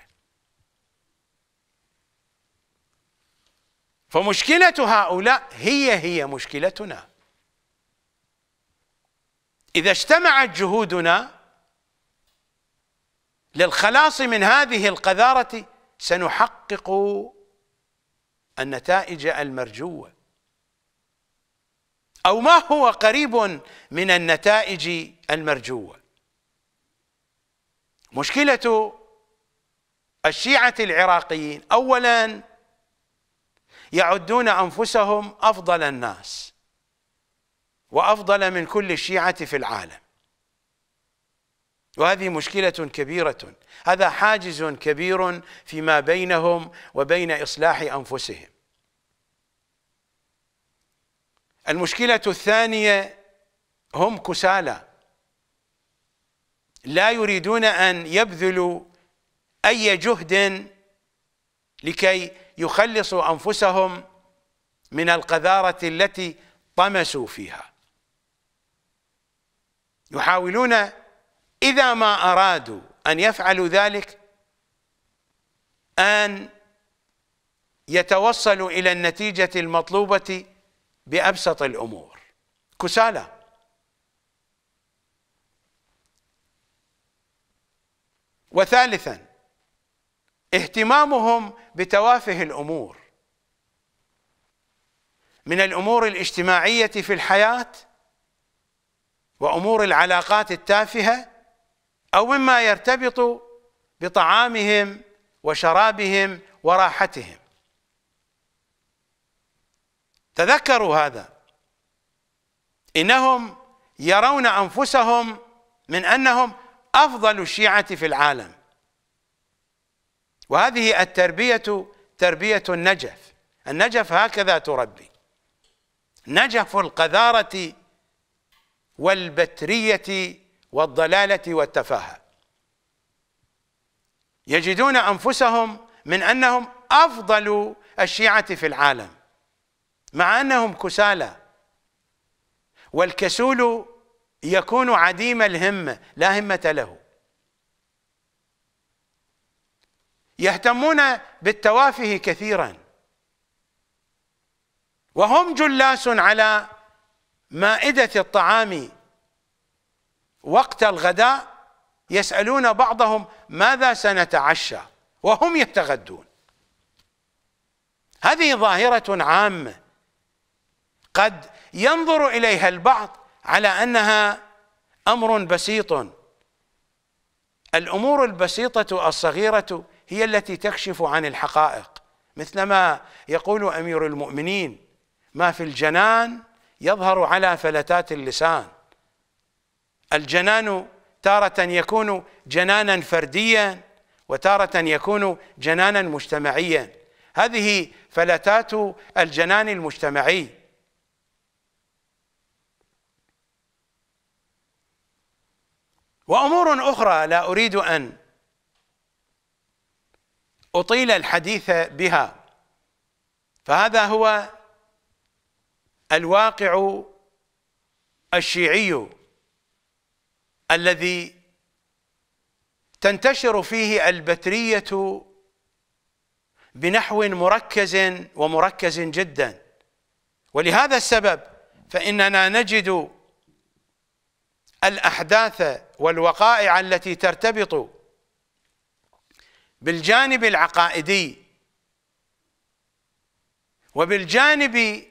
فمشكلة هؤلاء هي هي مشكلتنا إذا اجتمعت جهودنا للخلاص من هذه القذارة سنحقق النتائج المرجوة أو ما هو قريب من النتائج المرجوة مشكلة الشيعة العراقيين أولا يعدون أنفسهم أفضل الناس وأفضل من كل الشيعة في العالم وهذه مشكلة كبيرة هذا حاجز كبير فيما بينهم وبين إصلاح أنفسهم المشكلة الثانية هم كسالى لا يريدون أن يبذلوا أي جهد لكي يخلصوا أنفسهم من القذارة التي طمسوا فيها يحاولون إذا ما أرادوا أن يفعلوا ذلك أن يتوصلوا إلى النتيجة المطلوبة بأبسط الأمور كسالى وثالثا اهتمامهم بتوافه الأمور من الأمور الاجتماعية في الحياة وأمور العلاقات التافهة او مما يرتبط بطعامهم وشرابهم وراحتهم تذكروا هذا انهم يرون انفسهم من انهم افضل الشيعه في العالم وهذه التربيه تربيه النجف النجف هكذا تربي نجف القذاره والبتريه والضلالة والتفاهة يجدون أنفسهم من أنهم أفضل الشيعة في العالم مع أنهم كسالى والكسول يكون عديم الهمة لا همة له يهتمون بالتوافه كثيرا وهم جلاس على مائدة الطعام وقت الغداء يسألون بعضهم ماذا سنتعشى وهم يتغدون هذه ظاهرة عامة قد ينظر إليها البعض على أنها أمر بسيط الأمور البسيطة الصغيرة هي التي تكشف عن الحقائق مثلما يقول أمير المؤمنين ما في الجنان يظهر على فلتات اللسان الجنان تارة يكون جنانا فرديا وتارة يكون جنانا مجتمعيا هذه فلتات الجنان المجتمعي وامور اخرى لا اريد ان اطيل الحديث بها فهذا هو الواقع الشيعي الذي تنتشر فيه البتريه بنحو مركز ومركز جدا ولهذا السبب فاننا نجد الاحداث والوقائع التي ترتبط بالجانب العقائدي وبالجانب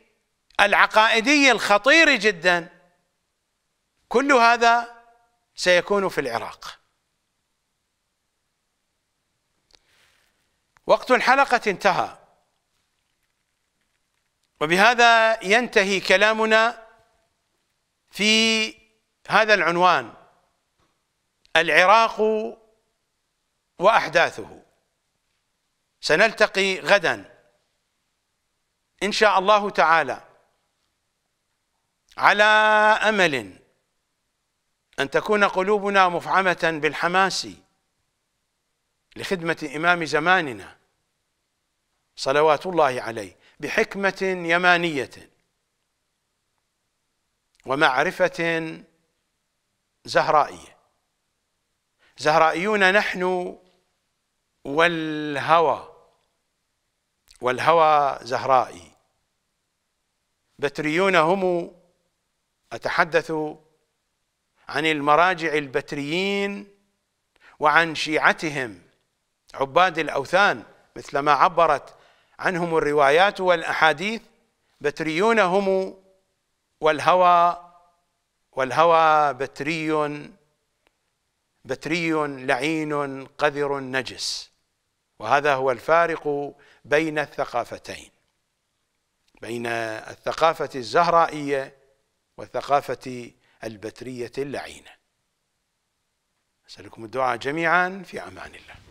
العقائدي الخطير جدا كل هذا سيكون في العراق وقت الحلقة انتهى وبهذا ينتهي كلامنا في هذا العنوان العراق وأحداثه سنلتقي غدا إن شاء الله تعالى على أمل أن تكون قلوبنا مفعمة بالحماس لخدمة إمام زماننا صلوات الله عليه بحكمة يمانية ومعرفة زهرائية زهرائيون نحن والهوى والهوى زهرائي بتريون هم أتحدث عن المراجع البتريين وعن شيعتهم عباد الاوثان مثل ما عبرت عنهم الروايات والاحاديث بتريون هم والهوى والهوى بتري بتري لعين قذر نجس وهذا هو الفارق بين الثقافتين بين الثقافة الزهرائية والثقافة البترية اللعينة أسألكم الدعاء جميعا في أمان الله